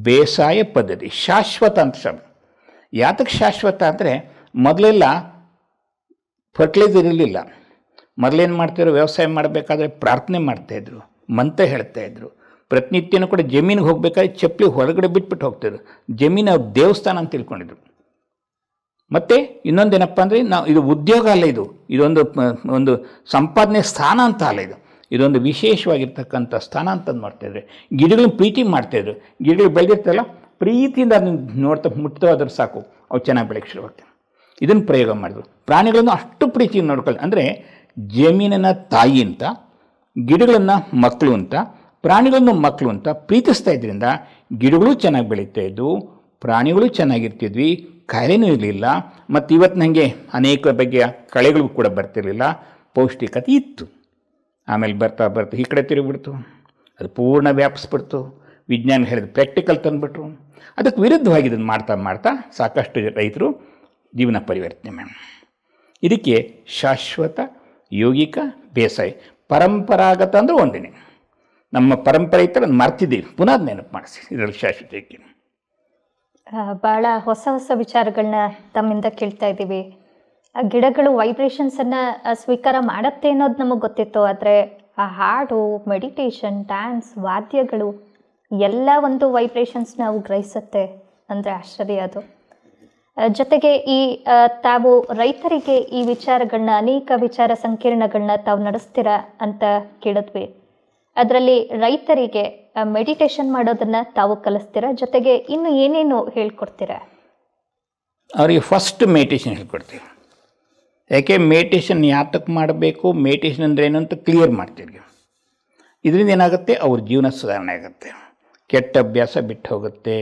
ಬೇಸಾಯ ಪದ್ಧತಿ ಶಾಶ್ವತ ಅಂತ ಶಬ್ದ ಯಾತಕ್ಕೆ ಶಾಶ್ವತ ಅಂದರೆ ಮೊದಲೆಲ್ಲ ಫರ್ಟಿಲೈಸರ್ ಇರಲಿಲ್ಲ ಮೊದಲೇನು ಮಾಡ್ತಿದ್ರು ವ್ಯವಸಾಯ ಮಾಡಬೇಕಾದ್ರೆ ಪ್ರಾರ್ಥನೆ ಮಾಡ್ತಾಯಿದ್ರು ಮಂತ್ರ ಹೇಳ್ತಾಯಿದ್ರು ಪ್ರತಿನಿತ್ಯನೂ ಕೂಡ ಜಮೀನಿಗೆ ಹೋಗಬೇಕಾದ್ರೆ ಚಪ್ಪಲಿ ಹೊರಗಡೆ ಬಿಟ್ಬಿಟ್ಟು ಹೋಗ್ತಿದ್ರು ಜಮೀನು ಅವ್ರ ದೇವಸ್ಥಾನ ಅಂತ ತಿಳ್ಕೊಂಡಿದ್ರು ಮತ್ತು ಇನ್ನೊಂದೇನಪ್ಪ ಅಂದರೆ ನಾವು ಇದು ಉದ್ಯೋಗ ಅಲ್ಲ ಇದು ಇದೊಂದು ಒಂದು ಸಂಪಾದನೆ ಸ್ಥಾನ ಅಂತ ಅಲ್ಲ ಇದು ಇದೊಂದು ವಿಶೇಷವಾಗಿರ್ತಕ್ಕಂಥ ಸ್ಥಾನ ಅಂತಂದು ಮಾಡ್ತಾಯಿದ್ರು ಗಿಡಗಳನ್ನ ಪ್ರೀತಿ ಮಾಡ್ತಾಯಿದ್ರು ಗಿಡಗಳು ಬೆಳೆದಿರ್ತಲ್ಲ ಪ್ರೀತಿಯಿಂದ ಅದನ್ನು ನೋಡ್ತಾ ಮುಟ್ತಾ ಸಾಕು ಅವು ಚೆನ್ನಾಗಿ ಶುರು ಆಗ್ತದೆ ಇದನ್ನು ಪ್ರಯೋಗ ಮಾಡಿದ್ರು ಪ್ರಾಣಿಗಳನ್ನು ಅಷ್ಟು ಪ್ರೀತಿಯಿಂದ ನೋಡ್ಕೊಳ್ಳಿ ಅಂದರೆ ಜಮೀನನ್ನು ತಾಯಿ ಅಂತ ಗಿಡಗಳನ್ನು ಮಕ್ಕಳು ಅಂತ ಪ್ರಾಣಿಗಳನ್ನು ಮಕ್ಕಳು ಅಂತ ಪ್ರೀತಿಸ್ತಾ ಇದ್ದರಿಂದ ಗಿಡಗಳು ಚೆನ್ನಾಗಿ ಬೆಳೀತಾ ಇದ್ವು ಪ್ರಾಣಿಗಳು ಚೆನ್ನಾಗಿರ್ತಿದ್ವಿ ಕಾಯಿಲೆನೂ ಇರಲಿಲ್ಲ ಮತ್ತು ಇವತ್ತು ನನಗೆ ಅನೇಕ ಬಗೆಯ ಕಳೆಗಳಿಗೂ ಕೂಡ ಬರ್ತಿರಲಿಲ್ಲ ಪೌಷ್ಟಿಕತೆ ಇತ್ತು ಆಮೇಲೆ ಬರ್ತಾ ಬರ್ತಾ ಈ ಕಡೆ ತಿರುಗಿಬಿಡ್ತು ಅದು ಪೂರ್ಣ ವ್ಯಾಪಿಸ್ಬಿಡ್ತು ವಿಜ್ಞಾನ ಹೇಳಿದ ಪ್ರಾಕ್ಟಿಕಲ್ ತಂದುಬಿಟ್ರು ಅದಕ್ಕೆ ವಿರುದ್ಧವಾಗಿ ಇದನ್ನು ಮಾಡ್ತಾ ಮಾಡ್ತಾ ಸಾಕಷ್ಟು ರೈತರು ಜೀವನ ಪರಿವರ್ತನೆ ಮ್ಯಾಮ್ ಇದಕ್ಕೆ ಶಾಶ್ವತ ಯೋಗಿಕ ಬೇಸಾಯ ಪರಂಪರಾಗತ ಅಂದರೆ ಒಂದೇನೆ ನಮ್ಮ ಪರಂಪರೆ ಇತ್ತು ಮರ್ತಿದ್ದೀವಿ ಪುನಃ ನೆನಪು ಮಾಡಿಸಿ ಇದರಲ್ಲಿ ಶಾಶ್ವತಕ್ಕೆ ಭಾಳ ಹೊಸ ಹೊಸ ವಿಚಾರಗಳನ್ನ ತಮ್ಮಿಂದ ಕೇಳ್ತಾ ಇದ್ದೀವಿ ಆ ಗಿಡಗಳು ವೈಬ್ರೇಷನ್ಸನ್ನು ಸ್ವೀಕಾರ ಮಾಡುತ್ತೆ ಅನ್ನೋದು ನಮಗೆ ಗೊತ್ತಿತ್ತು ಆದರೆ ಆ ಹಾಡು ಮೆಡಿಟೇಷನ್ ಡ್ಯಾನ್ಸ್ ವಾದ್ಯಗಳು ಎಲ್ಲ ಒಂದು ವೈಬ್ರೇಷನ್ಸ್ ನಾವು ಗ್ರಹಿಸುತ್ತೆ ಅಂದರೆ ಆಶ್ಚರ್ಯ ಅದು ಜೊತೆಗೆ ಈ ತಾವು ರೈತರಿಗೆ ಈ ವಿಚಾರಗಳನ್ನ ಅನೇಕ ವಿಚಾರ ಸಂಕೀರ್ಣಗಳನ್ನ ತಾವು ನಡೆಸ್ತೀರಾ ಅಂತ ಕೇಳಿದ್ವಿ ಅದರಲ್ಲಿ ರೈತರಿಗೆ ಮೆಡಿಟೇಷನ್ ಮಾಡೋದನ್ನ ತಾವು ಕಲಿಸ್ತೀರಾ ಜೊತೆಗೆ ಇನ್ನು ಏನೇನು ಹೇಳ್ಕೊಡ್ತೀರಾ ಅವರಿಗೆ ಫಸ್ಟ್ ಮೆಡಿಟೇಷನ್ ಹೇಳ್ಕೊಡ್ತೀವಿ ಯಾಕೆ ಮೆಡಿಟೇಷನ್ ಯಾತಕ್ಕೆ ಮಾಡಬೇಕು ಮೆಡಿಟೇಷನ್ ಅಂದ್ರೆ ಏನಂತ ಕ್ಲಿಯರ್ ಮಾಡ್ತೀವಿ ಇದರಿಂದ ಏನಾಗುತ್ತೆ ಅವ್ರ ಜೀವನ ಸುಧಾರಣೆ ಆಗುತ್ತೆ ಕೆಟ್ಟ ಅಭ್ಯಾಸ ಬಿಟ್ಟು ಹೋಗುತ್ತೆ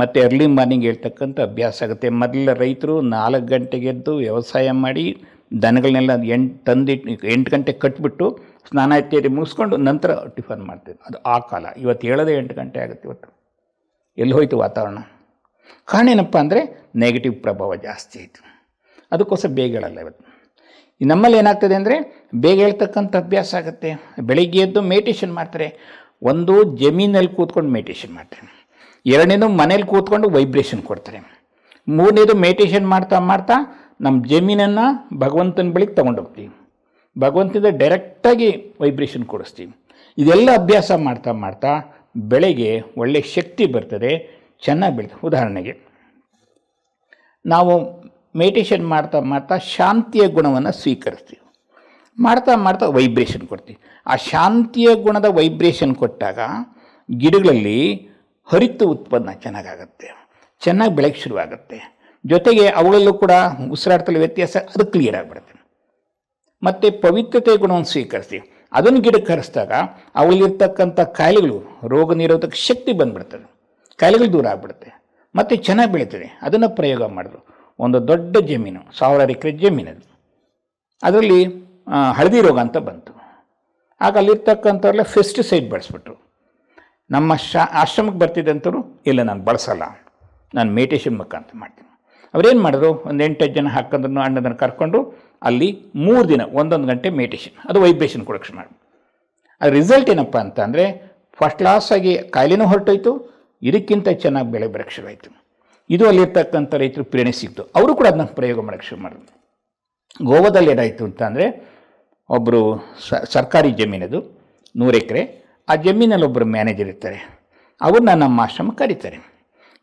ಮತ್ತು ಎರ್ಲಿ ಮಾರ್ನಿಂಗ್ ಹೇಳ್ತಕ್ಕಂಥ ಅಭ್ಯಾಸ ಆಗುತ್ತೆ ಮೊದಲ ರೈತರು ನಾಲ್ಕು ಗಂಟೆಗೆ ಎದ್ದು ವ್ಯವಸಾಯ ಮಾಡಿ ದನಗಳನ್ನೆಲ್ಲ ಎಂಟು ತಂದಿಟ್ಟು ಎಂಟು ಗಂಟೆ ಕಟ್ಬಿಟ್ಟು ಸ್ನಾನ ಇತ್ಯಾದಿ ಮುಗಿಸ್ಕೊಂಡು ನಂತರ ಟಿಫನ್ ಮಾಡ್ತೇವೆ ಅದು ಆ ಕಾಲ ಇವತ್ತು ಹೇಳೋದೇ ಎಂಟು ಗಂಟೆ ಆಗುತ್ತೆ ಇವತ್ತು ಎಲ್ಲಿ ಹೋಯಿತು ವಾತಾವರಣ ಕಾರಣ ಏನಪ್ಪ ಅಂದರೆ ನೆಗೆಟಿವ್ ಪ್ರಭಾವ ಜಾಸ್ತಿ ಆಯಿತು ಅದಕ್ಕೋಸ್ಕರ ಬೇಗ ಹೇಳಲ್ಲ ಇವತ್ತು ನಮ್ಮಲ್ಲಿ ಏನಾಗ್ತದೆ ಅಂದರೆ ಬೇಗ ಹೇಳ್ತಕ್ಕಂಥ ಅಭ್ಯಾಸ ಆಗುತ್ತೆ ಬೆಳಿಗ್ಗೆ ಎದ್ದು ಮೆಡಿಟೇಷನ್ ಮಾಡ್ತಾರೆ ಒಂದು ಜಮೀನಲ್ಲಿ ಕೂತ್ಕೊಂಡು ಮೆಡಿಟೇಷನ್ ಮಾಡ್ತಾರೆ ಎರಡನೇದು ಮನೇಲಿ ಕೂತ್ಕೊಂಡು ವೈಬ್ರೇಷನ್ ಕೊಡ್ತಾರೆ ಮೂರನೇದು ಮೆಡಿಟೇಷನ್ ಮಾಡ್ತಾ ಮಾಡ್ತಾ ನಮ್ಮ ಜಮೀನನ್ನು ಭಗವಂತನ ಬಳಿಗೆ ತೊಗೊಂಡೋಗ್ತೀವಿ ಭಗವಂತನಿಂದ ಡೈರೆಕ್ಟಾಗಿ ವೈಬ್ರೇಷನ್ ಕೊಡಿಸ್ತೀವಿ ಇದೆಲ್ಲ ಅಭ್ಯಾಸ ಮಾಡ್ತಾ ಮಾಡ್ತಾ ಬೆಳೆಗೆ ಒಳ್ಳೆಯ ಶಕ್ತಿ ಬರ್ತದೆ ಚೆನ್ನಾಗಿ ಬೆಳೀತದೆ ಉದಾಹರಣೆಗೆ ನಾವು ಮೆಡಿಟೇಷನ್ ಮಾಡ್ತಾ ಮಾಡ್ತಾ ಶಾಂತಿಯ ಗುಣವನ್ನು ಸ್ವೀಕರಿಸ್ತೀವಿ ಮಾಡ್ತಾ ಮಾಡ್ತಾ ವೈಬ್ರೇಷನ್ ಕೊಡ್ತೀವಿ ಆ ಶಾಂತಿಯ ಗುಣದ ವೈಬ್ರೇಷನ್ ಕೊಟ್ಟಾಗ ಗಿಡಗಳಲ್ಲಿ ಹರಿತು ಉತ್ಪನ್ನ ಚೆನ್ನಾಗುತ್ತೆ ಚೆನ್ನಾಗಿ ಬೆಳಕು ಶುರುವಾಗುತ್ತೆ ಜೊತೆಗೆ ಅವುಗಳಲ್ಲೂ ಕೂಡ ಉಸಿರಾಟದಲ್ಲಿ ವ್ಯತ್ಯಾಸ ಅದು ಕ್ಲಿಯರ್ ಆಗಿಬಿಡುತ್ತೆ ಮತ್ತು ಪವಿತ್ರತೆ ಗುಣವನ್ನು ಸ್ವೀಕರಿಸಿ ಅದನ್ನು ಗಿಡಕ್ಕೆ ಹರಿಸಿದಾಗ ಅವುಗಳಿರ್ತಕ್ಕಂಥ ಕಾಯಿಲೆಗಳು ರೋಗ ನಿರೋಧಕ ಶಕ್ತಿ ಬಂದ್ಬಿಡ್ತದೆ ಕಾಯಿಲೆಗಳು ದೂರ ಆಗ್ಬಿಡುತ್ತೆ ಮತ್ತು ಚೆನ್ನಾಗಿ ಬೆಳೀತದೆ ಅದನ್ನು ಪ್ರಯೋಗ ಮಾಡಿದ್ರು ಒಂದು ದೊಡ್ಡ ಜಮೀನು ಸಾವಿರಾರು ಎಕರೆ ಜಮೀನದು ಅದರಲ್ಲಿ ಹಳದಿ ರೋಗ ಅಂತ ಬಂತು ಆಗ ಅಲ್ಲಿರ್ತಕ್ಕಂಥವ್ರೆಲ್ಲ ಫೆಸ್ಟಿಸೈಡ್ ಬಳಸ್ಬಿಟ್ರು ನಮ್ಮ ಶಾ ಆಶ್ರಮಕ್ಕೆ ಬರ್ತಿದ್ದಂಥವ್ರು ಇಲ್ಲ ನಾನು ಬಳಸಲ್ಲ ನಾನು ಮೆಡಿಟೇಷನ್ ಮುಖಾಂತರ ಮಾಡ್ತೀನಿ ಅವ್ರೇನು ಮಾಡಿದ್ರು ಒಂದು ಎಂಟೈದು ಜನ ಹಾಕೊಂಡ್ರು ಅಣ್ಣದನ್ನು ಕರ್ಕೊಂಡು ಅಲ್ಲಿ ಮೂರು ದಿನ ಒಂದೊಂದು ಗಂಟೆ ಮೆಡಿಟೇಷನ್ ಅದು ವೈಬ್ರೇಷನ್ ಕೊಡೋಕ್ಕೆ ಮಾಡಿ ಅದು ರಿಸಲ್ಟ್ ಏನಪ್ಪ ಅಂತ ಅಂದರೆ ಫಸ್ಟ್ ಕ್ಲಾಸಾಗಿ ಕಾಯಿಲೆನೂ ಹೊರಟೋಯ್ತು ಇದಕ್ಕಿಂತ ಚೆನ್ನಾಗಿ ಬೆಳೆ ಬರೋಕ್ಕೆ ಶುರುವಾಯಿತು ಇದು ಅಲ್ಲಿರ್ತಕ್ಕಂಥ ರೈತರು ಪ್ರೇರಣೆ ಸಿಕ್ತು ಅವರು ಕೂಡ ಅದನ್ನ ಪ್ರಯೋಗ ಮಾಡೋಕ್ಕೆ ಶುರು ಮಾಡಿದ್ರು ಗೋವಾದಲ್ಲಿ ಏನಾಯಿತು ಅಂತ ಅಂದರೆ ಒಬ್ಬರು ಸರ್ಕಾರಿ ಜಮೀನದು ನೂರು ಎಕರೆ ಆ ಜಮೀನಲ್ಲಿ ಒಬ್ಬರು ಮ್ಯಾನೇಜರ್ ಇರ್ತಾರೆ ಅವ್ರನ್ನ ನಮ್ಮ ಆಶ್ರಮ ಕರೀತಾರೆ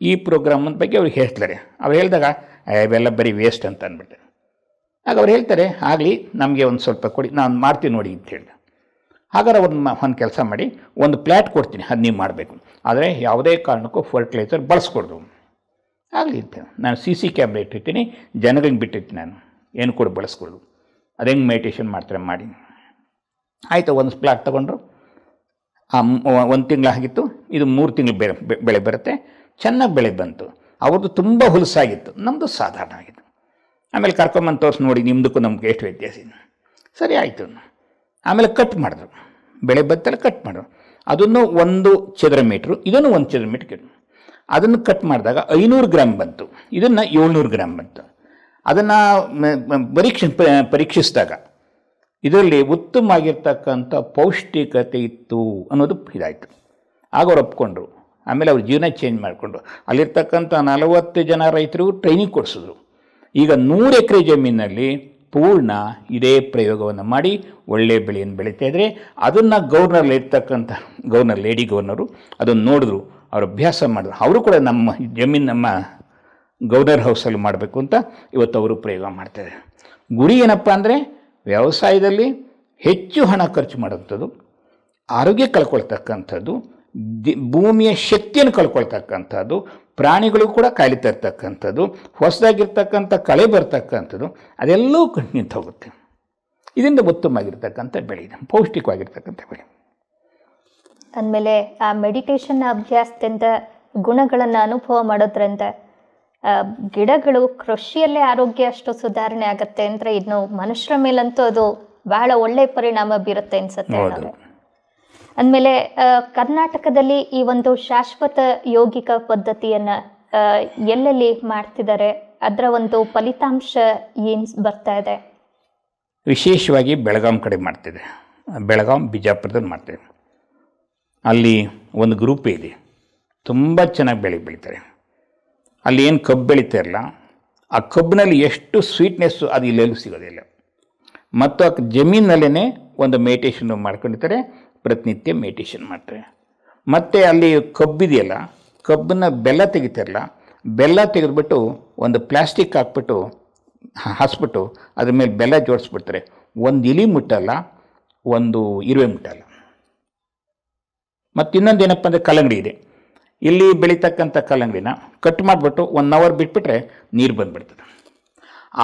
ಈ ಪ್ರೋಗ್ರಾಮ್ ಬಗ್ಗೆ ಅವ್ರು ಹೇಳ್ತಾರೆ ಅವ್ರು ಹೇಳಿದಾಗ ಅವೆಲ್ಲ ಬರೀ ವೇಸ್ಟ್ ಅಂತ ಅಂದ್ಬಿಡ್ತಾರೆ ಆಗ ಅವ್ರು ಹೇಳ್ತಾರೆ ಆಗಲಿ ನಮಗೆ ಒಂದು ಸ್ವಲ್ಪ ಕೊಡಿ ನಾನು ಮಾಡ್ತೀನಿ ನೋಡಿ ಅಂತ ಹೇಳಿದೆ ಹಾಗಾದ್ರೆ ಅವ್ರನ್ನ ಒಂದು ಕೆಲಸ ಮಾಡಿ ಒಂದು ಪ್ಲ್ಯಾಟ್ ಕೊಡ್ತೀನಿ ಅದು ನೀವು ಮಾಡಬೇಕು ಆದರೆ ಯಾವುದೇ ಕಾರಣಕ್ಕೂ ಫರ್ಟಿಲೈಸರ್ ಬಳಸ್ಕೊಡ್ದು ಆಗಲಿ ಅಂತ ನಾನು ಸಿ ಸಿ ಕ್ಯಾಮ್ರಾ ಇಟ್ಟಿರ್ತೀನಿ ಜನಗಳಿಗೆ ಬಿಟ್ಟಿರ್ತೀನಿ ನಾನು ಏನು ಕೂಡ ಬಳಸ್ಕೊಡ್ದು ಅದು ಹೆಂಗೆ ಮೆಡಿಟೇಷನ್ ಮಾಡ್ತಾರೆ ಮಾಡಿ ಆಯಿತು ಒಂದು ಪ್ಲ್ಯಾಟ್ ತೊಗೊಂಡ್ರು ಆ ಒಂದು ತಿಂಗಳಾಗಿತ್ತು ಆಗಿತ್ತು ಇದು ಮೂರು ತಿಂಗಳು ಬೆಳೆ ಬೆಳೆ ಬರುತ್ತೆ ಚೆನ್ನಾಗಿ ಬೆಳೆ ಬಂತು ಅವ್ರದ್ದು ತುಂಬ ಹುಲಸಾಗಿತ್ತು ನಮ್ಮದು ಸಾಧಾರಣ ಆಗಿತ್ತು ಆಮೇಲೆ ಕರ್ಕೊಂಬಂದು ತೋರಿಸಿ ನೋಡಿ ನಿಮ್ಮದಕ್ಕೂ ನಮ್ಗೆ ಎಷ್ಟು ವ್ಯತ್ಯಾಸ ಇದೆ ಸರಿ ಆಯಿತು ಆಮೇಲೆ ಕಟ್ ಮಾಡಿದ್ರು ಬೆಳೆ ಬತ್ತಲ್ಲಿ ಕಟ್ ಮಾಡಿದ್ರು ಅದನ್ನು ಒಂದು ಚದರ ಮೀಟ್ರು ಇದನ್ನು ಒಂದು ಚದರ ಮೀಟ್ರ್ ಅದನ್ನು ಕಟ್ ಮಾಡಿದಾಗ ಐನೂರು ಗ್ರಾಮ್ ಬಂತು ಇದನ್ನು ಏಳ್ನೂರು ಗ್ರಾಮ್ ಬಂತು ಅದನ್ನು ಪರೀಕ್ಷೆ ಪರೀಕ್ಷಿಸಿದಾಗ ಇದರಲ್ಲಿ ಉತ್ತಮವಾಗಿರ್ತಕ್ಕಂಥ ಪೌಷ್ಟಿಕತೆ ಇತ್ತು ಅನ್ನೋದು ಇದಾಯಿತು ಆಗ ಅವ್ರು ಒಪ್ಕೊಂಡ್ರು ಆಮೇಲೆ ಅವ್ರ ಜೀವನ ಚೇಂಜ್ ಮಾಡಿಕೊಂಡ್ರು ಅಲ್ಲಿರ್ತಕ್ಕಂಥ ನಲವತ್ತು ಜನ ರೈತರಿಗೂ ಟ್ರೈನಿಂಗ್ ಕೊಡಿಸಿದ್ರು ಈಗ ನೂರು ಎಕರೆ ಜಮೀನಲ್ಲಿ ಪೂರ್ಣ ಇದೇ ಪ್ರಯೋಗವನ್ನು ಮಾಡಿ ಒಳ್ಳೆಯ ಬೆಳೆಯನ್ನು ಬೆಳೀತಾ ಇದ್ದರೆ ಅದನ್ನು ಗೌರ್ನರ್ಲಿರ್ತಕ್ಕಂಥ ಇರ್ತಕ್ಕಂಥ ಗೌರ್ನರ್ ಲೇಡಿ ಗೌರ್ನರು ಅದನ್ನು ನೋಡಿದ್ರು ಅವರು ಅಭ್ಯಾಸ ಮಾಡಿದ್ರು ಅವರು ಕೂಡ ನಮ್ಮ ಜಮೀನು ನಮ್ಮ ಗೌರ್ನರ್ ಹೌಸಲ್ಲಿ ಮಾಡಬೇಕು ಅಂತ ಇವತ್ತು ಅವರು ಪ್ರಯೋಗ ಮಾಡ್ತಾರೆ ಗುರಿ ಏನಪ್ಪ ಅಂದರೆ ವ್ಯವಸಾಯದಲ್ಲಿ ಹೆಚ್ಚು ಹಣ ಖರ್ಚು ಮಾಡುವಂಥದ್ದು ಆರೋಗ್ಯ ಕಳ್ಕೊಳ್ತಕ್ಕಂಥದ್ದು ದಿ ಭೂಮಿಯ ಶಕ್ತಿಯನ್ನು ಕಳ್ಕೊಳ್ತಕ್ಕಂಥದ್ದು ಪ್ರಾಣಿಗಳು ಕೂಡ ಕಾಯಿಲೆ ತರ್ತಕ್ಕಂಥದ್ದು ಹೊಸದಾಗಿರ್ತಕ್ಕಂಥ ಕಳೆ ಬರ್ತಕ್ಕಂಥದ್ದು ಅದೆಲ್ಲವೂ ಕಣ್ಣು ನಿಂತು ಹೋಗುತ್ತೆ ಇದರಿಂದ ಉತ್ತಮವಾಗಿರ್ತಕ್ಕಂಥ ಬೆಳೆ ಇದೆ ಪೌಷ್ಟಿಕವಾಗಿರ್ತಕ್ಕಂಥ ಬೆಳೆ ಅಂದಮೇಲೆ ಆ ಮೆಡಿಟೇಷನ್ ಅಭ್ಯಾಸದಿಂದ ಗುಣಗಳನ್ನು ಅನುಭವ ಮಾಡೋದ್ರಿಂದ ಗಿಡಗಳು ಕೃಷಿಯಲ್ಲೇ ಆರೋಗ್ಯ ಅಷ್ಟು ಸುಧಾರಣೆ ಆಗುತ್ತೆ ಅಂದರೆ ಇನ್ನು ಮನುಷ್ಯರ ಮೇಲಂತೂ ಅದು ಬಹಳ ಒಳ್ಳೆ ಪರಿಣಾಮ ಬೀರುತ್ತೆ ಅನ್ಸುತ್ತೆ ಅಂದಮೇಲೆ ಕರ್ನಾಟಕದಲ್ಲಿ ಈ ಒಂದು ಶಾಶ್ವತ ಯೋಗಿಕ ಪದ್ಧತಿಯನ್ನು ಎಲ್ಲೆಲ್ಲಿ ಮಾಡ್ತಿದ್ದಾರೆ ಅದರ ಒಂದು ಫಲಿತಾಂಶ ಏನು ಬರ್ತಾ ಇದೆ ವಿಶೇಷವಾಗಿ ಬೆಳಗಾಂ ಕಡೆ ಮಾಡ್ತಿದೆ ಬೆಳಗಾಂ ಬಿಜಾಪುರದಲ್ಲಿ ಮಾಡ್ತಿದೆ ಅಲ್ಲಿ ಒಂದು ಗ್ರೂಪ್ ಇದೆ ತುಂಬ ಚೆನ್ನಾಗಿ ಬೆಳೆ ಬೆಳಿತಾರೆ ಅಲ್ಲಿ ಏನು ಕಬ್ಬು ಬೆಳೀತಾ ಇರಲ್ಲ ಆ ಕಬ್ಬಿನಲ್ಲಿ ಎಷ್ಟು ಸ್ವೀಟ್ನೆಸ್ಸು ಅದು ಇಲ್ಲೆಲ್ಲೂ ಸಿಗೋದಿಲ್ಲ ಮತ್ತು ಆ ಜಮೀನಲ್ಲೇ ಒಂದು ಮೆಡಿಟೇಷನ್ ಮಾಡ್ಕೊಂಡಿರ್ತಾರೆ ಪ್ರತಿನಿತ್ಯ ಮೆಡಿಟೇಷನ್ ಮಾಡ್ತಾರೆ ಮತ್ತು ಅಲ್ಲಿ ಕಬ್ಬಿದೆಯಲ್ಲ ಕಬ್ಬನ್ನ ಬೆಲ್ಲ ತೆಗಿತಾರಲ್ಲ ಬೆಲ್ಲ ತೆಗೆದುಬಿಟ್ಟು ಒಂದು ಪ್ಲ್ಯಾಸ್ಟಿಕ್ ಹಾಕ್ಬಿಟ್ಟು ಹಾಸ್ಬಿಟ್ಟು ಅದ್ರ ಮೇಲೆ ಬೆಲ್ಲ ಜೋಡಿಸ್ಬಿಡ್ತಾರೆ ಒಂದು ಇಲಿ ಮುಟ್ಟಲ್ಲ ಒಂದು ಇರುವೆ ಮುಟ್ಟಲ್ಲ ಮತ್ತು ಇನ್ನೊಂದು ಏನಪ್ಪ ಅಂದರೆ ಕಲ್ಲಂಗಡಿ ಇದೆ ಇಲ್ಲಿ ಬೆಳೀತಕ್ಕಂಥ ಕಲ್ಲಂಗಡಿನ ಕಟ್ ಮಾಡಿಬಿಟ್ಟು ಒನ್ ಅವರ್ ಬಿಟ್ಬಿಟ್ರೆ ನೀರು ಬಂದುಬಿಡ್ತದೆ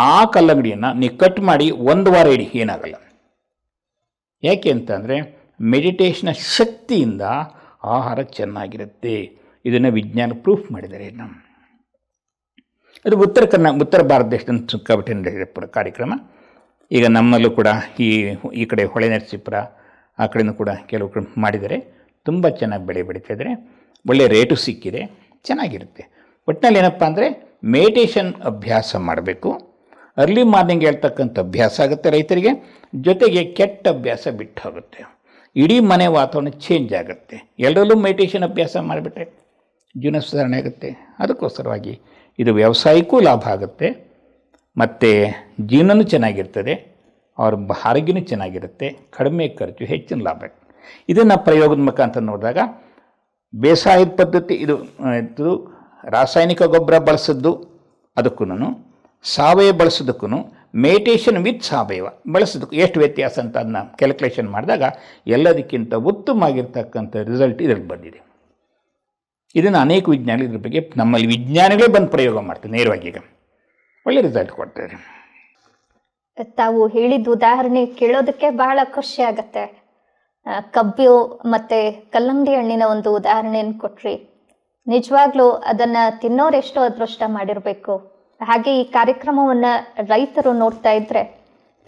ಆ ಕಲ್ಲಂಗಡಿಯನ್ನು ನೀವು ಕಟ್ ಮಾಡಿ ಒಂದು ವಾರ ಇಡಿ ಏನಾಗಲ್ಲ ಯಾಕೆ ಅಂತಂದರೆ ಮೆಡಿಟೇಷನ್ ಶಕ್ತಿಯಿಂದ ಆಹಾರ ಚೆನ್ನಾಗಿರುತ್ತೆ ಇದನ್ನು ವಿಜ್ಞಾನ ಪ್ರೂಫ್ ಮಾಡಿದ್ದಾರೆ ನಮ್ಮ ಅದು ಉತ್ತರ ಕನ್ನ ಉತ್ತರ ಭಾರತ ದೇಶದ ಕಾರ್ಯಕ್ರಮ ಈಗ ನಮ್ಮಲ್ಲೂ ಕೂಡ ಈ ಈ ಕಡೆ ಹೊಳೆ ನರಸೀಪುರ ಆ ಕಡೆಯೂ ಕೂಡ ಕೆಲವು ಮಾಡಿದರೆ ತುಂಬ ಚೆನ್ನಾಗಿ ಬೆಳೆ ಬೆಳೀತಾ ಇದ್ದಾರೆ ಒಳ್ಳೆಯ ರೇಟು ಸಿಕ್ಕಿದೆ ಚೆನ್ನಾಗಿರುತ್ತೆ ಒಟ್ಟಿನಲ್ಲಿ ಏನಪ್ಪ ಅಂದರೆ ಮೆಡಿಟೇಷನ್ ಅಭ್ಯಾಸ ಮಾಡಬೇಕು ಅರ್ಲಿ ಮಾರ್ನಿಂಗ್ ಹೇಳ್ತಕ್ಕಂಥ ಅಭ್ಯಾಸ ಆಗುತ್ತೆ ರೈತರಿಗೆ ಜೊತೆಗೆ ಕೆಟ್ಟ ಅಭ್ಯಾಸ ಬಿಟ್ಟು ಹೋಗುತ್ತೆ ಇಡೀ ಮನೆ ವಾತಾವರಣ ಚೇಂಜ್ ಆಗುತ್ತೆ ಎಲ್ಲರಲ್ಲೂ ಮೆಡಿಟೇಷನ್ ಅಭ್ಯಾಸ ಮಾಡಿಬಿಟ್ರೆ ಜೀವನ ಸುಧಾರಣೆ ಆಗುತ್ತೆ ಅದಕ್ಕೋಸ್ಕರವಾಗಿ ಇದು ವ್ಯವಸಾಯಕ್ಕೂ ಲಾಭ ಆಗುತ್ತೆ ಮತ್ತು ಜೀವನವೂ ಚೆನ್ನಾಗಿರ್ತದೆ ಅವ್ರ ಆರೋಗ್ಯನೂ ಚೆನ್ನಾಗಿರುತ್ತೆ ಕಡಿಮೆ ಖರ್ಚು ಹೆಚ್ಚಿನ ಲಾಭ ಇದನ್ನು ಪ್ರಯೋಗದ ಮುಖಾಂತರ ನೋಡಿದಾಗ ಬೇಸಾಯದ ಪದ್ಧತಿ ಇದು ಇದು ರಾಸಾಯನಿಕ ಗೊಬ್ಬರ ಬಳಸಿದ್ದು ಅದಕ್ಕೂ ಸಾವಯವ ಬಳಸೋದಕ್ಕೂ ಮೆಡಿಟೇಷನ್ ವಿತ್ ಸಾವಯವ ಬಳಸೋದಕ್ಕೂ ಎಷ್ಟು ವ್ಯತ್ಯಾಸ ಅಂತ ಅದನ್ನ ಕ್ಯಾಲ್ಕುಲೇಷನ್ ಮಾಡಿದಾಗ ಎಲ್ಲದಕ್ಕಿಂತ ಉತ್ತಮವಾಗಿರ್ತಕ್ಕಂಥ ರಿಸಲ್ಟ್ ಇದ್ರಲ್ಲಿ ಬಂದಿದೆ ಇದನ್ನು ಅನೇಕ ವಿಜ್ಞಾನಿಗಳು ಇದ್ರ ಬಗ್ಗೆ ನಮ್ಮಲ್ಲಿ ವಿಜ್ಞಾನಿಗಳೇ ಬಂದು ಪ್ರಯೋಗ ಮಾಡ್ತೀವಿ ನೇರವಾಗಿ ಈಗ ಒಳ್ಳೆ ರಿಸಲ್ಟ್ ಕೊಡ್ತಾರೆ ತಾವು ಹೇಳಿದ ಉದಾಹರಣೆ ಕೇಳೋದಕ್ಕೆ ಬಹಳ ಖುಷಿ ಆಗುತ್ತೆ ಕಬ್ಬು ಮತ್ತು ಕಲ್ಲಂಗಡಿ ಹಣ್ಣಿನ ಒಂದು ಉದಾಹರಣೆಯನ್ನು ಕೊಟ್ರಿ ನಿಜವಾಗ್ಲೂ ಅದನ್ನು ತಿನ್ನೋರೆಷ್ಟು ಅದೃಷ್ಟ ಮಾಡಿರಬೇಕು ಹಾಗೆ ಈ ಕಾರ್ಯಕ್ರಮವನ್ನು ರೈತರು ನೋಡ್ತಾ ಇದ್ರೆ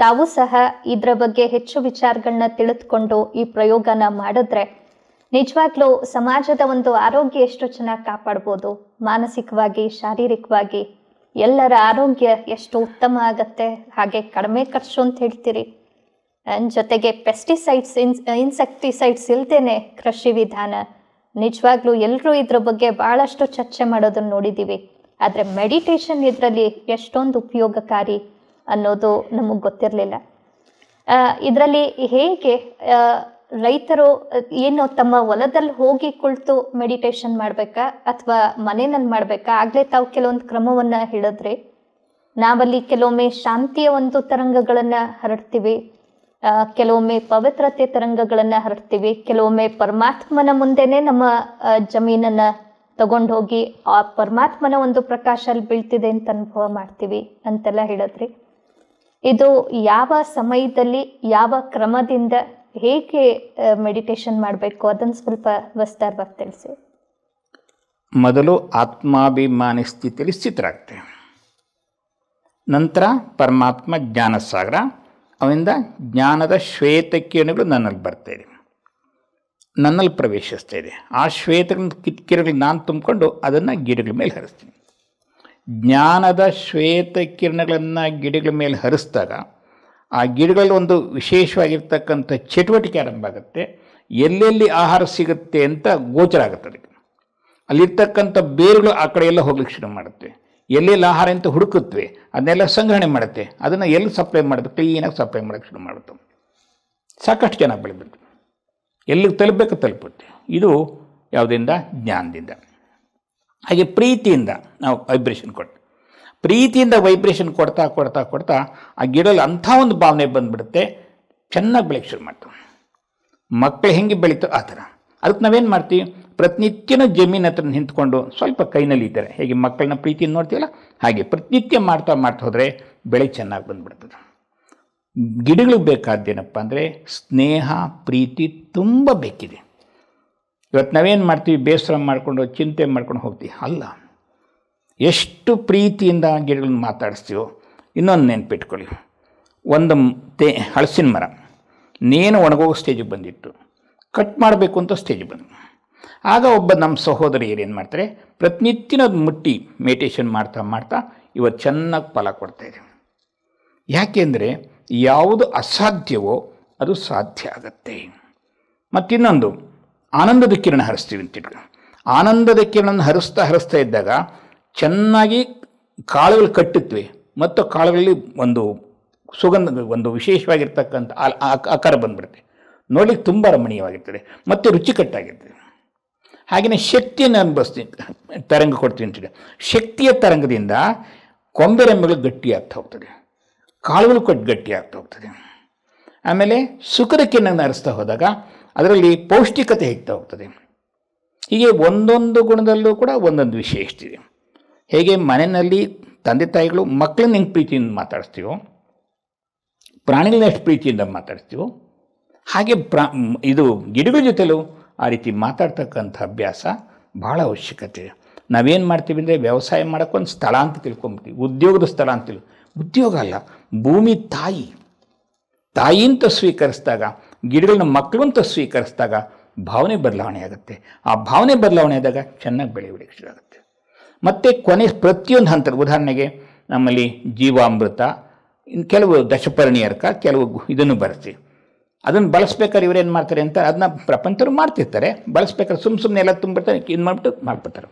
ತಾವು ಸಹ ಇದರ ಬಗ್ಗೆ ಹೆಚ್ಚು ವಿಚಾರಗಳನ್ನ ತಿಳಿದುಕೊಂಡು ಈ ಪ್ರಯೋಗನ ಮಾಡಿದ್ರೆ ನಿಜವಾಗ್ಲೂ ಸಮಾಜದ ಒಂದು ಆರೋಗ್ಯ ಎಷ್ಟು ಚೆನ್ನಾಗಿ ಕಾಪಾಡ್ಬೋದು ಮಾನಸಿಕವಾಗಿ ಶಾರೀರಿಕವಾಗಿ ಎಲ್ಲರ ಆರೋಗ್ಯ ಎಷ್ಟು ಉತ್ತಮ ಆಗತ್ತೆ ಹಾಗೆ ಕಡಿಮೆ ಖರ್ಚು ಅಂತ ಹೇಳ್ತೀರಿ ನನ್ನ ಜೊತೆಗೆ ಪೆಸ್ಟಿಸೈಡ್ಸ್ ಇನ್ಸ್ ಇನ್ಸೆಕ್ಟಿಸೈಡ್ಸ್ ಇಲ್ದೇನೆ ಕೃಷಿ ವಿಧಾನ ನಿಜವಾಗ್ಲೂ ಎಲ್ಲರೂ ಇದ್ರ ಬಗ್ಗೆ ಭಾಳಷ್ಟು ಚರ್ಚೆ ಮಾಡೋದನ್ನು ನೋಡಿದ್ದೀವಿ ಆದರೆ ಮೆಡಿಟೇಷನ್ ಇದರಲ್ಲಿ ಎಷ್ಟೊಂದು ಉಪಯೋಗಕಾರಿ ಅನ್ನೋದು ನಮಗೆ ಗೊತ್ತಿರಲಿಲ್ಲ ಇದರಲ್ಲಿ ಹೇಗೆ ರೈತರು ಏನು ತಮ್ಮ ಹೊಲದಲ್ಲಿ ಹೋಗಿ ಕುಳಿತು ಮೆಡಿಟೇಷನ್ ಮಾಡಬೇಕಾ ಅಥವಾ ಮನೆಯಲ್ಲಿ ಮಾಡಬೇಕಾ ಆಗಲೇ ತಾವು ಕೆಲವೊಂದು ಕ್ರಮವನ್ನು ಹೇಳಿದ್ರೆ ನಾವಲ್ಲಿ ಕೆಲವೊಮ್ಮೆ ಶಾಂತಿಯ ಒಂದು ತರಂಗಗಳನ್ನು ಹರಡ್ತೀವಿ ಕೆಲವೊಮ್ಮೆ ಪವಿತ್ರತೆ ತರಂಗಗಳನ್ನು ಹರಡ್ತೀವಿ ಕೆಲವೊಮ್ಮೆ ಪರಮಾತ್ಮನ ಮುಂದೆನೆ ನಮ್ಮ ಜಮೀನನ್ನು ತಗೊಂಡು ಹೋಗಿ ಆ ಪರಮಾತ್ಮನ ಒಂದು ಪ್ರಕಾಶ ಅಲ್ಲಿ ಬೀಳ್ತಿದೆ ಅಂತ ಅನುಭವ ಮಾಡ್ತೀವಿ ಅಂತೆಲ್ಲ ಹೇಳಿದ್ರಿ ಇದು ಯಾವ ಸಮಯದಲ್ಲಿ ಯಾವ ಕ್ರಮದಿಂದ ಹೇಗೆ ಮೆಡಿಟೇಷನ್ ಮಾಡಬೇಕು ಅದನ್ನು ಸ್ವಲ್ಪ ವಿಸ್ತಾರವಾಗಿ ತಿಳಿಸಿ ಮೊದಲು ಆತ್ಮಾಭಿಮಾನಿ ಸ್ಥಿತಿಯಲ್ಲಿ ಸ್ಥಿತರಾಗ್ತೇವೆ ನಂತರ ಪರಮಾತ್ಮ ಜ್ಞಾನ ಸಾಗರ ಅವನಿಂದ ಜ್ಞಾನದ ಶ್ವೇತ ಕಿರಣಗಳು ನನ್ನಲ್ಲಿ ಬರ್ತಾ ಇದೆ ನನ್ನಲ್ಲಿ ಪ್ರವೇಶಿಸ್ತಾ ಇದೆ ಆ ಶ್ವೇತ ಕಿತ್ಕಿರಣಗಳು ನಾನು ತುಂಬಿಕೊಂಡು ಅದನ್ನು ಗಿಡಗಳ ಮೇಲೆ ಹರಿಸ್ತೀನಿ ಜ್ಞಾನದ ಶ್ವೇತ ಕಿರಣಗಳನ್ನು ಗಿಡಗಳ ಮೇಲೆ ಹರಿಸಿದಾಗ ಆ ಗಿಡಗಳಲ್ಲಿ ಒಂದು ವಿಶೇಷವಾಗಿರ್ತಕ್ಕಂಥ ಚಟುವಟಿಕೆ ಆರಂಭ ಆಗುತ್ತೆ ಎಲ್ಲೆಲ್ಲಿ ಆಹಾರ ಸಿಗುತ್ತೆ ಅಂತ ಗೋಚರ ಆಗುತ್ತೆ ಅದಕ್ಕೆ ಅಲ್ಲಿರ್ತಕ್ಕಂಥ ಬೇರುಗಳು ಆ ಕಡೆ ಎಲ್ಲ ಹೋಗ್ಲಿಕ್ಕೆ ಶುರು ಮಾಡುತ್ತೆ ಎಲ್ಲೆಲ್ಲಿ ಆಹಾರ ಅಂತ ಹುಡುಕುತ್ತವೆ ಅದನ್ನೆಲ್ಲ ಸಂಗ್ರಹಣೆ ಮಾಡುತ್ತೆ ಅದನ್ನು ಎಲ್ಲಿ ಸಪ್ಲೈ ಮಾಡೋದು ಕ್ಲೀನಾಗಿ ಸಪ್ಲೈ ಮಾಡೋಕ್ಕೆ ಶುರು ಮಾಡುತ್ತೆ ಸಾಕಷ್ಟು ಜನ ಬೆಳೆದಿತ್ತು ಎಲ್ಲಿಗೆ ತಲುಪಬೇಕು ತಲುಪುತ್ತೆ ಇದು ಯಾವುದರಿಂದ ಜ್ಞಾನದಿಂದ ಹಾಗೆ ಪ್ರೀತಿಯಿಂದ ನಾವು ವೈಬ್ರೇಷನ್ ಕೊಟ್ಟು ಪ್ರೀತಿಯಿಂದ ವೈಬ್ರೇಷನ್ ಕೊಡ್ತಾ ಕೊಡ್ತಾ ಕೊಡ್ತಾ ಆ ಗಿಡಲ್ಲಿ ಅಂಥ ಒಂದು ಭಾವನೆ ಬಂದುಬಿಡುತ್ತೆ ಚೆನ್ನಾಗಿ ಬೆಳೆಯೋಕ್ಕೆ ಶುರು ಮಾಡ್ತೇವೆ ಮಕ್ಕಳು ಹೆಂಗೆ ಬೆಳೀತೋ ಆ ಥರ ಅದಕ್ಕೆ ನಾವೇನು ಮಾಡ್ತೀವಿ ಪ್ರತಿನಿತ್ಯನ ಜಮೀನ್ ಹತ್ರ ನಿಂತ್ಕೊಂಡು ಸ್ವಲ್ಪ ಕೈನಲ್ಲಿ ಇದ್ದಾರೆ ಹೇಗೆ ಮಕ್ಕಳನ್ನ ಪ್ರೀತಿಯನ್ನು ನೋಡ್ತೀವಲ್ಲ ಹಾಗೆ ಪ್ರತಿನಿತ್ಯ ಮಾಡ್ತಾ ಮಾಡ್ತಾ ಹೋದರೆ ಬೆಳೆ ಚೆನ್ನಾಗಿ ಬಂದ್ಬಿಡ್ತದೆ ಗಿಡಗಳಿಗೆ ಬೇಕಾದ್ದೇನಪ್ಪ ಅಂದರೆ ಸ್ನೇಹ ಪ್ರೀತಿ ತುಂಬ ಬೇಕಿದೆ ಇವತ್ತು ನಾವೇನು ಮಾಡ್ತೀವಿ ಬೇಸರ ಮಾಡಿಕೊಂಡು ಚಿಂತೆ ಮಾಡ್ಕೊಂಡು ಹೋಗ್ತೀವಿ ಅಲ್ಲ ಎಷ್ಟು ಪ್ರೀತಿಯಿಂದ ಗಿಡಗಳನ್ನ ಮಾತಾಡಿಸ್ತೀವೋ ಇನ್ನೊಂದು ನೆನ್ಪಿಟ್ಕೊಳ್ಳಿ ಒಂದು ತೇ ಹಳಸಿನ ಮರ ನೇನು ಒಣಗೋಗೋ ಸ್ಟೇಜಿಗೆ ಬಂದಿತ್ತು ಕಟ್ ಮಾಡಬೇಕು ಅಂತ ಸ್ಟೇಜಿಗೆ ಬಂದು ಆಗ ಒಬ್ಬ ನಮ್ಮ ಸಹೋದರಿ ಏನು ಮಾಡ್ತಾರೆ ಪ್ರತಿನಿತ್ಯನ ಮುಟ್ಟಿ ಮೆಡಿಟೇಷನ್ ಮಾಡ್ತಾ ಮಾಡ್ತಾ ಇವತ್ತು ಚೆನ್ನಾಗಿ ಫಲ ಕೊಡ್ತಾಯಿದೆ ಯಾಕೆಂದರೆ ಯಾವುದು ಅಸಾಧ್ಯವೋ ಅದು ಸಾಧ್ಯ ಆಗುತ್ತೆ ಮತ್ತಿನ್ನೊಂದು ಆನಂದದ ಕಿರಣ ಹರಿಸ್ತೀವಿ ಅಂತಿಟ್ಟು ಆನಂದದ ಕಿರಣ ಹರಿಸ್ತಾ ಹರಿಸ್ತಾ ಇದ್ದಾಗ ಚೆನ್ನಾಗಿ ಕಾಳುಗಳು ಕಟ್ಟುತ್ತವೆ ಮತ್ತು ಕಾಳುಗಳಲ್ಲಿ ಒಂದು ಸುಗಂಧ ಒಂದು ವಿಶೇಷವಾಗಿರ್ತಕ್ಕಂಥ ಆಕಾರ ಬಂದ್ಬಿಡುತ್ತೆ ನೋಡ್ಲಿಕ್ಕೆ ತುಂಬ ರಮಣೀಯವಾಗಿರ್ತದೆ ಮತ್ತು ರುಚಿಕಟ್ಟಾಗಿರ್ತದೆ ಹಾಗೆಯೇ ಶಕ್ತಿಯನ್ನು ಅನುಭವಿಸ್ತೀನಿ ತರಂಗ ಕೊಡ್ತೀನಿ ಶಕ್ತಿಯ ತರಂಗದಿಂದ ಕೊಂಬೆರೆಂಬೆಗಳು ಗಟ್ಟಿ ಆಗ್ತಾ ಹೋಗ್ತದೆ ಕಾಳುಗಳು ಕೊಟ್ಟು ಗಟ್ಟಿ ಆಗ್ತಾ ಹೋಗ್ತದೆ ಆಮೇಲೆ ಸುಖದ ಕಿನ್ನನ್ನು ಅರಿಸ್ತಾ ಹೋದಾಗ ಅದರಲ್ಲಿ ಪೌಷ್ಟಿಕತೆ ಹೆಚ್ಚುತ್ತಾ ಹೋಗ್ತದೆ ಹೀಗೆ ಒಂದೊಂದು ಗುಣದಲ್ಲೂ ಕೂಡ ಒಂದೊಂದು ವಿಶೇಷತೆ ಇದೆ ಹೇಗೆ ಮನೆಯಲ್ಲಿ ತಂದೆ ತಾಯಿಗಳು ಮಕ್ಕಳನ್ನ ಹೆಂಗೆ ಪ್ರೀತಿಯಿಂದ ಮಾತಾಡಿಸ್ತೀವೋ ಪ್ರಾಣಿಗಳನ್ನ ಎಷ್ಟು ಪ್ರೀತಿಯಿಂದ ಮಾತಾಡಿಸ್ತೀವೋ ಹಾಗೆ ಪ್ರಾ ಇದು ಗಿಡಗಳ ಜೊತೆಲೂ ಆ ರೀತಿ ಮಾತಾಡ್ತಕ್ಕಂಥ ಅಭ್ಯಾಸ ಭಾಳ ಅವಶ್ಯಕತೆ ನಾವೇನು ಮಾಡ್ತೀವಿ ಅಂದರೆ ವ್ಯವಸಾಯ ಮಾಡೋಕ್ಕೊಂದು ಸ್ಥಳ ಅಂತ ತಿಳ್ಕೊಂಬಿಡ್ತೀವಿ ಉದ್ಯೋಗದ ಸ್ಥಳ ಅಂತ ತಿಳ್ಕೊ ಉದ್ಯೋಗ ಅಲ್ಲ ಭೂಮಿ ತಾಯಿ ತಾಯಿ ಸ್ವೀಕರಿಸಿದಾಗ ಗಿಡಗಳನ್ನ ಮಕ್ಕಳು ಅಂತ ಸ್ವೀಕರಿಸಿದಾಗ ಭಾವನೆ ಬದಲಾವಣೆ ಆಗುತ್ತೆ ಆ ಭಾವನೆ ಬದಲಾವಣೆ ಆದಾಗ ಚೆನ್ನಾಗಿ ಶುರು ಆಗುತ್ತೆ ಮತ್ತು ಕೊನೆ ಪ್ರತಿಯೊಂದು ಹಂತ ಉದಾಹರಣೆಗೆ ನಮ್ಮಲ್ಲಿ ಜೀವಾಮೃತ ಇನ್ನು ಕೆಲವು ದಶಪರ್ಣಿಯರ್ಕ ಕೆಲವು ಇದನ್ನು ಬರೆಸಿ ಅದನ್ನು ಬಳಸ್ಬೇಕಾದ್ರೆ ಇವ್ರು ಏನು ಮಾಡ್ತಾರೆ ಅಂತ ಅದನ್ನ ಪ್ರಪಂಚರು ಮಾಡ್ತಿರ್ತಾರೆ ಬಳಸ್ಬೇಕಾದ್ರೆ ಸುಮ್ಮ ಸುಮ್ಮನೆ ಎಲ್ಲ ತುಂಬಿರ್ತಾರೆ ಇದು ಮಾಡಿಬಿಟ್ಟು ಮಾಡ್ಬಿಡ್ತಾರೆ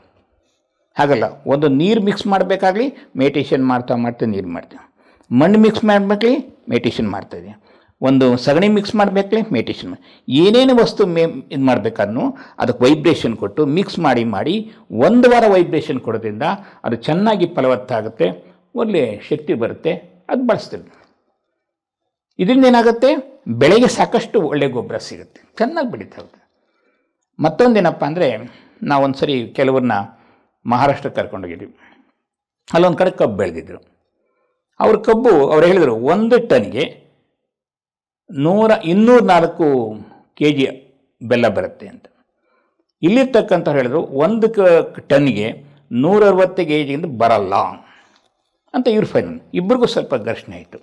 ಹಾಗಲ್ಲ ಒಂದು ನೀರು ಮಿಕ್ಸ್ ಮಾಡಬೇಕಾಗ್ಲಿ ಮೆಡಿಟೇಷನ್ ಮಾಡ್ತಾ ಮಾಡ್ತಾ ನೀರು ಮಾಡ್ತೀವಿ ಮಣ್ಣು ಮಿಕ್ಸ್ ಮಾಡಬೇಕಲಿ ಮೆಡಿಟೇಷನ್ ಇದೆ ಒಂದು ಸಗಣಿ ಮಿಕ್ಸ್ ಮಾಡಬೇಕಲಿ ಮೆಡಿಟೇಷನ್ ಏನೇನು ವಸ್ತು ಮೇ ಇದು ಮಾಡಬೇಕನ್ನು ಅದಕ್ಕೆ ವೈಬ್ರೇಷನ್ ಕೊಟ್ಟು ಮಿಕ್ಸ್ ಮಾಡಿ ಮಾಡಿ ಒಂದು ವಾರ ವೈಬ್ರೇಷನ್ ಕೊಡೋದ್ರಿಂದ ಅದು ಚೆನ್ನಾಗಿ ಫಲವತ್ತಾಗುತ್ತೆ ಒಳ್ಳೆ ಶಕ್ತಿ ಬರುತ್ತೆ ಅದು ಬಳಸ್ತೀವಿ ಇದರಿಂದ ಏನಾಗುತ್ತೆ ಬೆಳೆಗೆ ಸಾಕಷ್ಟು ಒಳ್ಳೆಯ ಗೊಬ್ಬರ ಸಿಗುತ್ತೆ ಚೆನ್ನಾಗಿ ಬೆಳೀತಾ ಮತ್ತೊಂದೇನಪ್ಪ ಅಂದರೆ ನಾವೊಂದು ಸರಿ ಕೆಲವ್ರನ್ನ ಮಹಾರಾಷ್ಟ್ರಕ್ಕೆ ಕರ್ಕೊಂಡೋಗಿದ್ವಿ ಅಲ್ಲೊಂದು ಕಡೆ ಕಬ್ಬು ಬೆಳೆದಿದ್ದರು ಅವ್ರ ಕಬ್ಬು ಅವ್ರು ಹೇಳಿದರು ಒಂದು ಟನ್ಗೆ ನೂರ ಇನ್ನೂರ ನಾಲ್ಕು ಕೆ ಜಿ ಬೆಲ್ಲ ಬರುತ್ತೆ ಅಂತ ಇಲ್ಲಿರ್ತಕ್ಕಂಥವ್ರು ಹೇಳಿದ್ರು ಒಂದು ಕ ಟನ್ಗೆ ನೂರವತ್ತು ಕೆ ಜಿಯಿಂದ ಬರಲ್ಲ ಅಂತ ಇವ್ರ ಫೈನಲ್ ಇಬ್ಬರಿಗೂ ಸ್ವಲ್ಪ ಘರ್ಷಣೆ ಆಯಿತು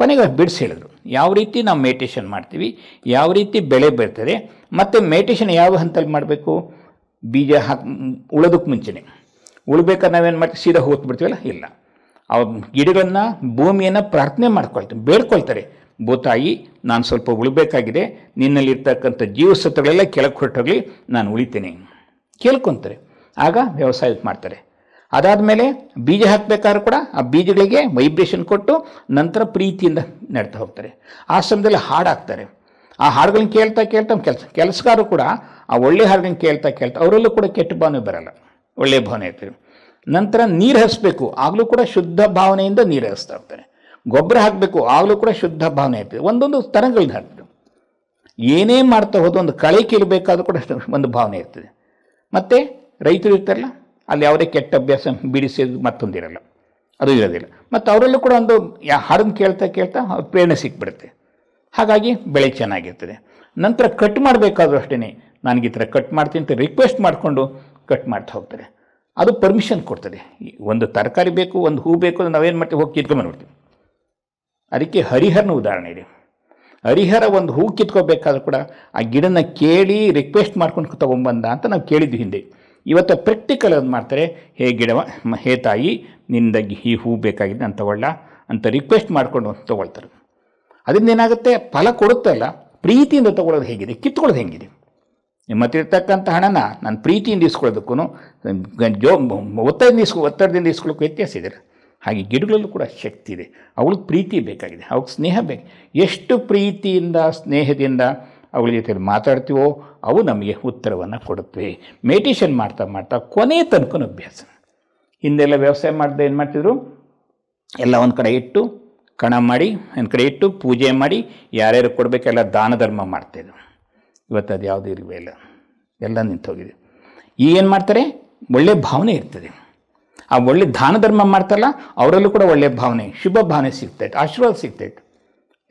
ಕೊನೆಗೆ ಬಿಡಿಸಿ ಹೇಳಿದ್ರು ಯಾವ ರೀತಿ ನಾವು ಮೆಡಿಟೇಷನ್ ಮಾಡ್ತೀವಿ ಯಾವ ರೀತಿ ಬೆಳೆ ಬರ್ತದೆ ಮತ್ತು ಮೆಡಿಟೇಷನ್ ಯಾವ ಹಂತಲ್ಲಿ ಮಾಡಬೇಕು ಬೀಜ ಹಾಕಿ ಉಳೋದಕ್ಕೆ ಮುಂಚೆನೆ ಉಳ್ಬೇಕಾದ್ರೆ ನಾವೇನು ಮಾಡ್ತೀವಿ ಸೀದಾ ಹೋಗ್ತು ಇಲ್ಲ ಆ ಗಿಡಗಳನ್ನು ಭೂಮಿಯನ್ನು ಪ್ರಾರ್ಥನೆ ಮಾಡ್ಕೊಳ್ತೀವಿ ಬೇಡ್ಕೊಳ್ತಾರೆ ಭೂತಾಯಿ ನಾನು ಸ್ವಲ್ಪ ಉಳಬೇಕಾಗಿದೆ ನಿನ್ನಲ್ಲಿರ್ತಕ್ಕಂಥ ಜೀವಸತ್ವಗಳೆಲ್ಲ ಕೆಳಕ್ಕೆ ಹೊರಟೋಗಲಿ ನಾನು ಉಳಿತೇನೆ ಕೇಳ್ಕೊತಾರೆ ಆಗ ವ್ಯವಸಾಯ ಮಾಡ್ತಾರೆ ಮೇಲೆ ಬೀಜ ಹಾಕಬೇಕಾದ್ರೂ ಕೂಡ ಆ ಬೀಜಗಳಿಗೆ ವೈಬ್ರೇಷನ್ ಕೊಟ್ಟು ನಂತರ ಪ್ರೀತಿಯಿಂದ ನೆಡ್ತಾ ಹೋಗ್ತಾರೆ ಹಾಡು ಹಾಕ್ತಾರೆ ಆ ಹಾಡುಗಳನ್ನ ಕೇಳ್ತಾ ಕೇಳ್ತಾ ಕೆಲಸ ಕೆಲಸಗಾರರು ಕೂಡ ಆ ಒಳ್ಳೆ ಹಾಡುಗಳನ್ನ ಕೇಳ್ತಾ ಕೇಳ್ತಾ ಅವರಲ್ಲೂ ಕೂಡ ಕೆಟ್ಟ ಭಾವನೆ ಬರಲ್ಲ ಒಳ್ಳೆಯ ಭಾವನೆ ಇರ್ತದೆ ನಂತರ ನೀರು ಹರಿಸ್ಬೇಕು ಆಗಲೂ ಕೂಡ ಶುದ್ಧ ಭಾವನೆಯಿಂದ ನೀರು ಹರಿಸ್ತಾ ಇರ್ತಾರೆ ಗೊಬ್ಬರ ಹಾಕಬೇಕು ಆಗಲೂ ಕೂಡ ಶುದ್ಧ ಭಾವನೆ ಇರ್ತದೆ ಒಂದೊಂದು ತರಂಗಗಳನ್ನ ಹಾಕ್ತಾರೆ ಏನೇ ಮಾಡ್ತಾ ಹೋದ ಒಂದು ಕಳೆ ಕೀಳಬೇಕಾದ್ರೂ ಕೂಡ ಒಂದು ಭಾವನೆ ಇರ್ತದೆ ಮತ್ತು ರೈತರು ಇರ್ತಾರಲ್ಲ ಅಲ್ಲಿ ಯಾವುದೇ ಕೆಟ್ಟ ಅಭ್ಯಾಸ ಬಿಡಿಸೋದು ಮತ್ತೊಂದಿರಲ್ಲ ಅದು ಇರೋದಿಲ್ಲ ಮತ್ತು ಅವರಲ್ಲೂ ಕೂಡ ಒಂದು ಯಾ ಹಾಡನ್ನು ಕೇಳ್ತಾ ಕೇಳ್ತಾ ಪ್ರೇರಣೆ ಸಿಕ್ಬಿಡುತ್ತೆ ಹಾಗಾಗಿ ಬೆಳೆ ಚೆನ್ನಾಗಿರ್ತದೆ ನಂತರ ಕಟ್ ಮಾಡಬೇಕಾದ್ರೂ ಅಷ್ಟೇ ನನಗೆ ಈ ಥರ ಕಟ್ ಮಾಡ್ತೀನಿ ಅಂತ ರಿಕ್ವೆಸ್ಟ್ ಮಾಡಿಕೊಂಡು ಕಟ್ ಮಾಡ್ತಾ ಹೋಗ್ತಾರೆ ಅದು ಪರ್ಮಿಷನ್ ಕೊಡ್ತದೆ ಒಂದು ತರಕಾರಿ ಬೇಕು ಒಂದು ಹೂ ಬೇಕು ಅಂದರೆ ನಾವೇನು ಮಾಡ್ತೀವಿ ಹೋಗಿ ಕಿತ್ಕೊಂಡ್ಬಂದ್ಬಿಡ್ತೀವಿ ಅದಕ್ಕೆ ಹರಿಹರನ ಉದಾಹರಣೆ ಇದೆ ಹರಿಹರ ಒಂದು ಹೂ ಕಿತ್ಕೋಬೇಕಾದ್ರೂ ಕೂಡ ಆ ಗಿಡನ ಕೇಳಿ ರಿಕ್ವೆಸ್ಟ್ ಮಾಡ್ಕೊಂಡು ತೊಗೊಂಬಂದ ಅಂತ ನಾವು ಕೇಳಿದ್ವಿ ಹಿಂದೆ ಇವತ್ತು ಪ್ರಾಕ್ಟಿಕಲ್ ಅದು ಮಾಡ್ತಾರೆ ಹೇ ಗಿಡವ ಹೇ ತಾಯಿ ನಿಂದ ಈ ಹೂ ಬೇಕಾಗಿದೆ ನಾನು ತೊಗೊಳ್ಳ ಅಂತ ರಿಕ್ವೆಸ್ಟ್ ಮಾಡಿಕೊಂಡು ತೊಗೊಳ್ತಾರೆ ಅದರಿಂದ ಏನಾಗುತ್ತೆ ಫಲ ಕೊಡುತ್ತಲ್ಲ ಪ್ರೀತಿಯಿಂದ ತೊಗೊಳ್ಳೋದು ಹೇಗಿದೆ ಕಿತ್ಕೊಳ್ಳೋದು ಹೇಗಿದೆ ಇರ್ತಕ್ಕಂಥ ಹಣನ ನಾನು ಪ್ರೀತಿಯಿಂದ ಇಸ್ಕೊಳ್ಳೋದಕ್ಕೂ ಜೋ ಒತ್ತಡದಿಂದ ಇಸ್ಕೊ ಒತ್ತಡದಿಂದ ಇಸ್ಕೊಳ್ಳೋಕೆ ವ್ಯತ್ಯಾಸ ಇದೆ ಹಾಗೆ ಗಿಡಗಳಲ್ಲೂ ಕೂಡ ಶಕ್ತಿ ಇದೆ ಅವಳಿಗೆ ಪ್ರೀತಿ ಬೇಕಾಗಿದೆ ಅವಳಿಗೆ ಸ್ನೇಹ ಬೇಕು ಎಷ್ಟು ಪ್ರೀತಿಯಿಂದ ಸ್ನೇಹದಿಂದ ಅವುಗಳ ಜೊತೆಯಲ್ಲಿ ಮಾತಾಡ್ತೀವೋ ಅವು ನಮಗೆ ಉತ್ತರವನ್ನು ಕೊಡುತ್ತವೆ ಮೆಡಿಟೇಷನ್ ಮಾಡ್ತಾ ಮಾಡ್ತಾ ಕೊನೆಯ ತನಕ ಅಭ್ಯಾಸ ಹಿಂದೆಲ್ಲ ವ್ಯವಸಾಯ ಮಾಡಿದೆ ಏನು ಮಾಡ್ತಿದ್ರು ಎಲ್ಲ ಒಂದು ಕಡೆ ಇಟ್ಟು ಕಣ ಮಾಡಿ ಒಂದು ಕಡೆ ಇಟ್ಟು ಪೂಜೆ ಮಾಡಿ ಯಾರ್ಯಾರು ಕೊಡಬೇಕೆಲ್ಲ ದಾನ ಧರ್ಮ ಮಾಡ್ತಾಯಿದ್ರು ಇವತ್ತು ಅದು ಯಾವುದೂ ಇಲ್ಲ ಎಲ್ಲ ಹೋಗಿದೆ ನಿಂತು ಈಗ ಏನು ಮಾಡ್ತಾರೆ ಒಳ್ಳೆಯ ಭಾವನೆ ಇರ್ತದೆ ಆ ಒಳ್ಳೆ ದಾನ ಧರ್ಮ ಮಾಡ್ತಾರಲ್ಲ ಅವರಲ್ಲೂ ಕೂಡ ಒಳ್ಳೆಯ ಭಾವನೆ ಶುಭ ಭಾವನೆ ಸಿಗ್ತೈತೆ ಆಶೀರ್ವಾದ ಸಿಗ್ತೈತೆ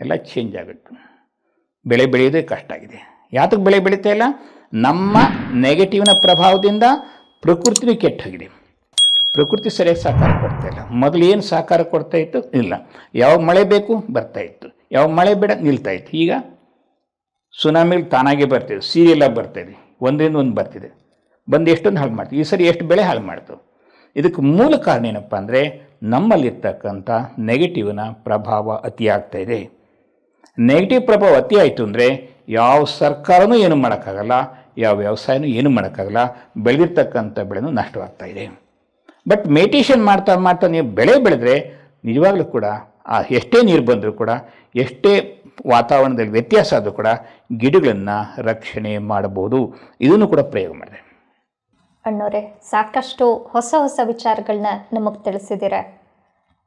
ಎಲ್ಲ ಚೇಂಜ್ ಆಗುತ್ತೆ ಬೆಳೆ ಬೆಳೆಯೋದೇ ಕಷ್ಟ ಆಗಿದೆ ಯಾತಕ್ಕೆ ಬೆಳೆ ಬೆಳೀತಾ ಇಲ್ಲ ನಮ್ಮ ನೆಗೆಟಿವ್ನ ಪ್ರಭಾವದಿಂದ ಪ್ರಕೃತಿನೂ ಕೆಟ್ಟೋಗಿದೆ ಪ್ರಕೃತಿ ಸರಿಯಾಗಿ ಸಹಕಾರ ಕೊಡ್ತಾ ಇಲ್ಲ ಮೊದಲು ಏನು ಸಹಕಾರ ಕೊಡ್ತಾ ಇತ್ತು ಇಲ್ಲ ಯಾವ ಮಳೆ ಬೇಕು ಬರ್ತಾ ಇತ್ತು ಯಾವ ಮಳೆ ಬೇಡ ನಿಲ್ತಾ ಇತ್ತು ಈಗ ಸುನಾಮಿಲಿ ತಾನಾಗೆ ಬರ್ತಿದೆ ಸೀರಿಯಲಾಗಿ ಬರ್ತಾಯಿದೆ ಒಂದರಿಂದ ಒಂದು ಬರ್ತಿದೆ ಬಂದು ಎಷ್ಟೊಂದು ಹಾಳು ಮಾಡ್ತೀವಿ ಈ ಸರಿ ಎಷ್ಟು ಬೆಳೆ ಹಾಳು ಮಾಡ್ತವೆ ಇದಕ್ಕೆ ಮೂಲ ಕಾರಣ ಏನಪ್ಪ ಅಂದರೆ ನಮ್ಮಲ್ಲಿರ್ತಕ್ಕಂಥ ನೆಗೆಟಿವ್ನ ಪ್ರಭಾವ ಅತಿಯಾಗ್ತಾ ಇದೆ ನೆಗೆಟಿವ್ ಪ್ರಭಾವ ಅತಿ ಆಯಿತು ಅಂದರೆ ಯಾವ ಸರ್ಕಾರನೂ ಏನು ಮಾಡೋಕ್ಕಾಗಲ್ಲ ಯಾವ ವ್ಯವಸಾಯನೂ ಏನು ಮಾಡೋಕ್ಕಾಗಲ್ಲ ಬೆಳೆದಿರ್ತಕ್ಕಂಥ ಬೆಳೆನೂ ನಷ್ಟವಾಗ್ತಾ ಇದೆ ಬಟ್ ಮೆಡಿಟೇಷನ್ ಮಾಡ್ತಾ ಮಾಡ್ತಾ ನೀವು ಬೆಳೆ ಬೆಳೆದ್ರೆ ನಿಜವಾಗ್ಲೂ ಕೂಡ ಆ ಎಷ್ಟೇ ನೀರು ಬಂದರೂ ಕೂಡ ಎಷ್ಟೇ ವಾತಾವರಣದಲ್ಲಿ ವ್ಯತ್ಯಾಸ ಆದರೂ ಕೂಡ ಗಿಡಗಳನ್ನು ರಕ್ಷಣೆ ಮಾಡಬಹುದು ಇದನ್ನು ಕೂಡ ಪ್ರಯೋಗ ಮಾಡಿದೆ ಅಣ್ಣವರೇ ಸಾಕಷ್ಟು ಹೊಸ ಹೊಸ ವಿಚಾರಗಳನ್ನ ನಮಗೆ ತಿಳಿಸಿದ್ದೀರ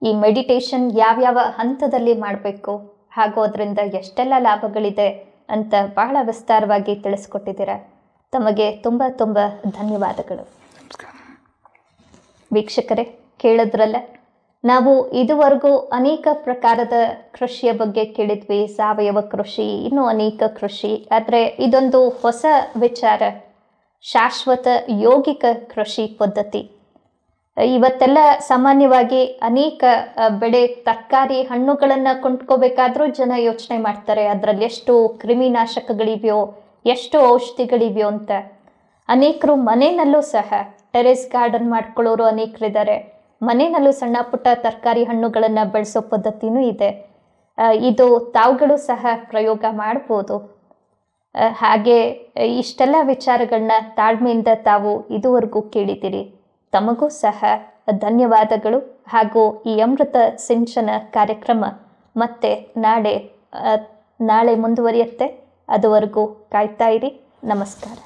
ಈ ಮೆಡಿಟೇಷನ್ ಯಾವ್ಯಾವ ಹಂತದಲ್ಲಿ ಮಾಡಬೇಕು ಹಾಗೂ ಅದರಿಂದ ಎಷ್ಟೆಲ್ಲ ಲಾಭಗಳಿದೆ ಅಂತ ಬಹಳ ವಿಸ್ತಾರವಾಗಿ ತಿಳಿಸ್ಕೊಟ್ಟಿದ್ದೀರ ತಮಗೆ ತುಂಬ ತುಂಬ ಧನ್ಯವಾದಗಳು ವೀಕ್ಷಕರೇ ಕೇಳಿದ್ರಲ್ಲ ನಾವು ಇದುವರೆಗೂ ಅನೇಕ ಪ್ರಕಾರದ ಕೃಷಿಯ ಬಗ್ಗೆ ಕೇಳಿದ್ವಿ ಸಾವಯವ ಕೃಷಿ ಇನ್ನೂ ಅನೇಕ ಕೃಷಿ ಆದರೆ ಇದೊಂದು ಹೊಸ ವಿಚಾರ ಶಾಶ್ವತ ಯೋಗಿಕ ಕೃಷಿ ಪದ್ಧತಿ ಇವತ್ತೆಲ್ಲ ಸಾಮಾನ್ಯವಾಗಿ ಅನೇಕ ಬೆಳೆ ತರಕಾರಿ ಹಣ್ಣುಗಳನ್ನು ಕೊಂಡ್ಕೋಬೇಕಾದ್ರೂ ಜನ ಯೋಚನೆ ಮಾಡ್ತಾರೆ ಅದರಲ್ಲಿ ಎಷ್ಟು ಕ್ರಿಮಿನಾಶಕಗಳಿವೆಯೋ ಎಷ್ಟು ಔಷಧಿಗಳಿವೆಯೋ ಅಂತ ಅನೇಕರು ಮನೆಯಲ್ಲೂ ಸಹ ಟೆರೆಸ್ ಗಾರ್ಡನ್ ಮಾಡ್ಕೊಳ್ಳೋರು ಅನೇಕರಿದ್ದಾರೆ ಮನೆಯಲ್ಲೂ ಸಣ್ಣ ಪುಟ್ಟ ತರಕಾರಿ ಹಣ್ಣುಗಳನ್ನು ಬೆಳೆಸೋ ಪದ್ಧತಿನೂ ಇದೆ ಇದು ತಾವುಗಳು ಸಹ ಪ್ರಯೋಗ ಮಾಡ್ಬೋದು ಹಾಗೆ ಇಷ್ಟೆಲ್ಲ ವಿಚಾರಗಳನ್ನ ತಾಳ್ಮೆಯಿಂದ ತಾವು ಇದುವರೆಗೂ ಕೇಳಿದ್ದೀರಿ ತಮಗೂ ಸಹ ಧನ್ಯವಾದಗಳು ಹಾಗೂ ಈ ಅಮೃತ ಸಿಂಚನ ಕಾರ್ಯಕ್ರಮ ಮತ್ತೆ ನಾಳೆ ನಾಳೆ ಮುಂದುವರಿಯುತ್ತೆ ಅದುವರೆಗೂ ಕಾಯ್ತಾ ಇರಿ ನಮಸ್ಕಾರ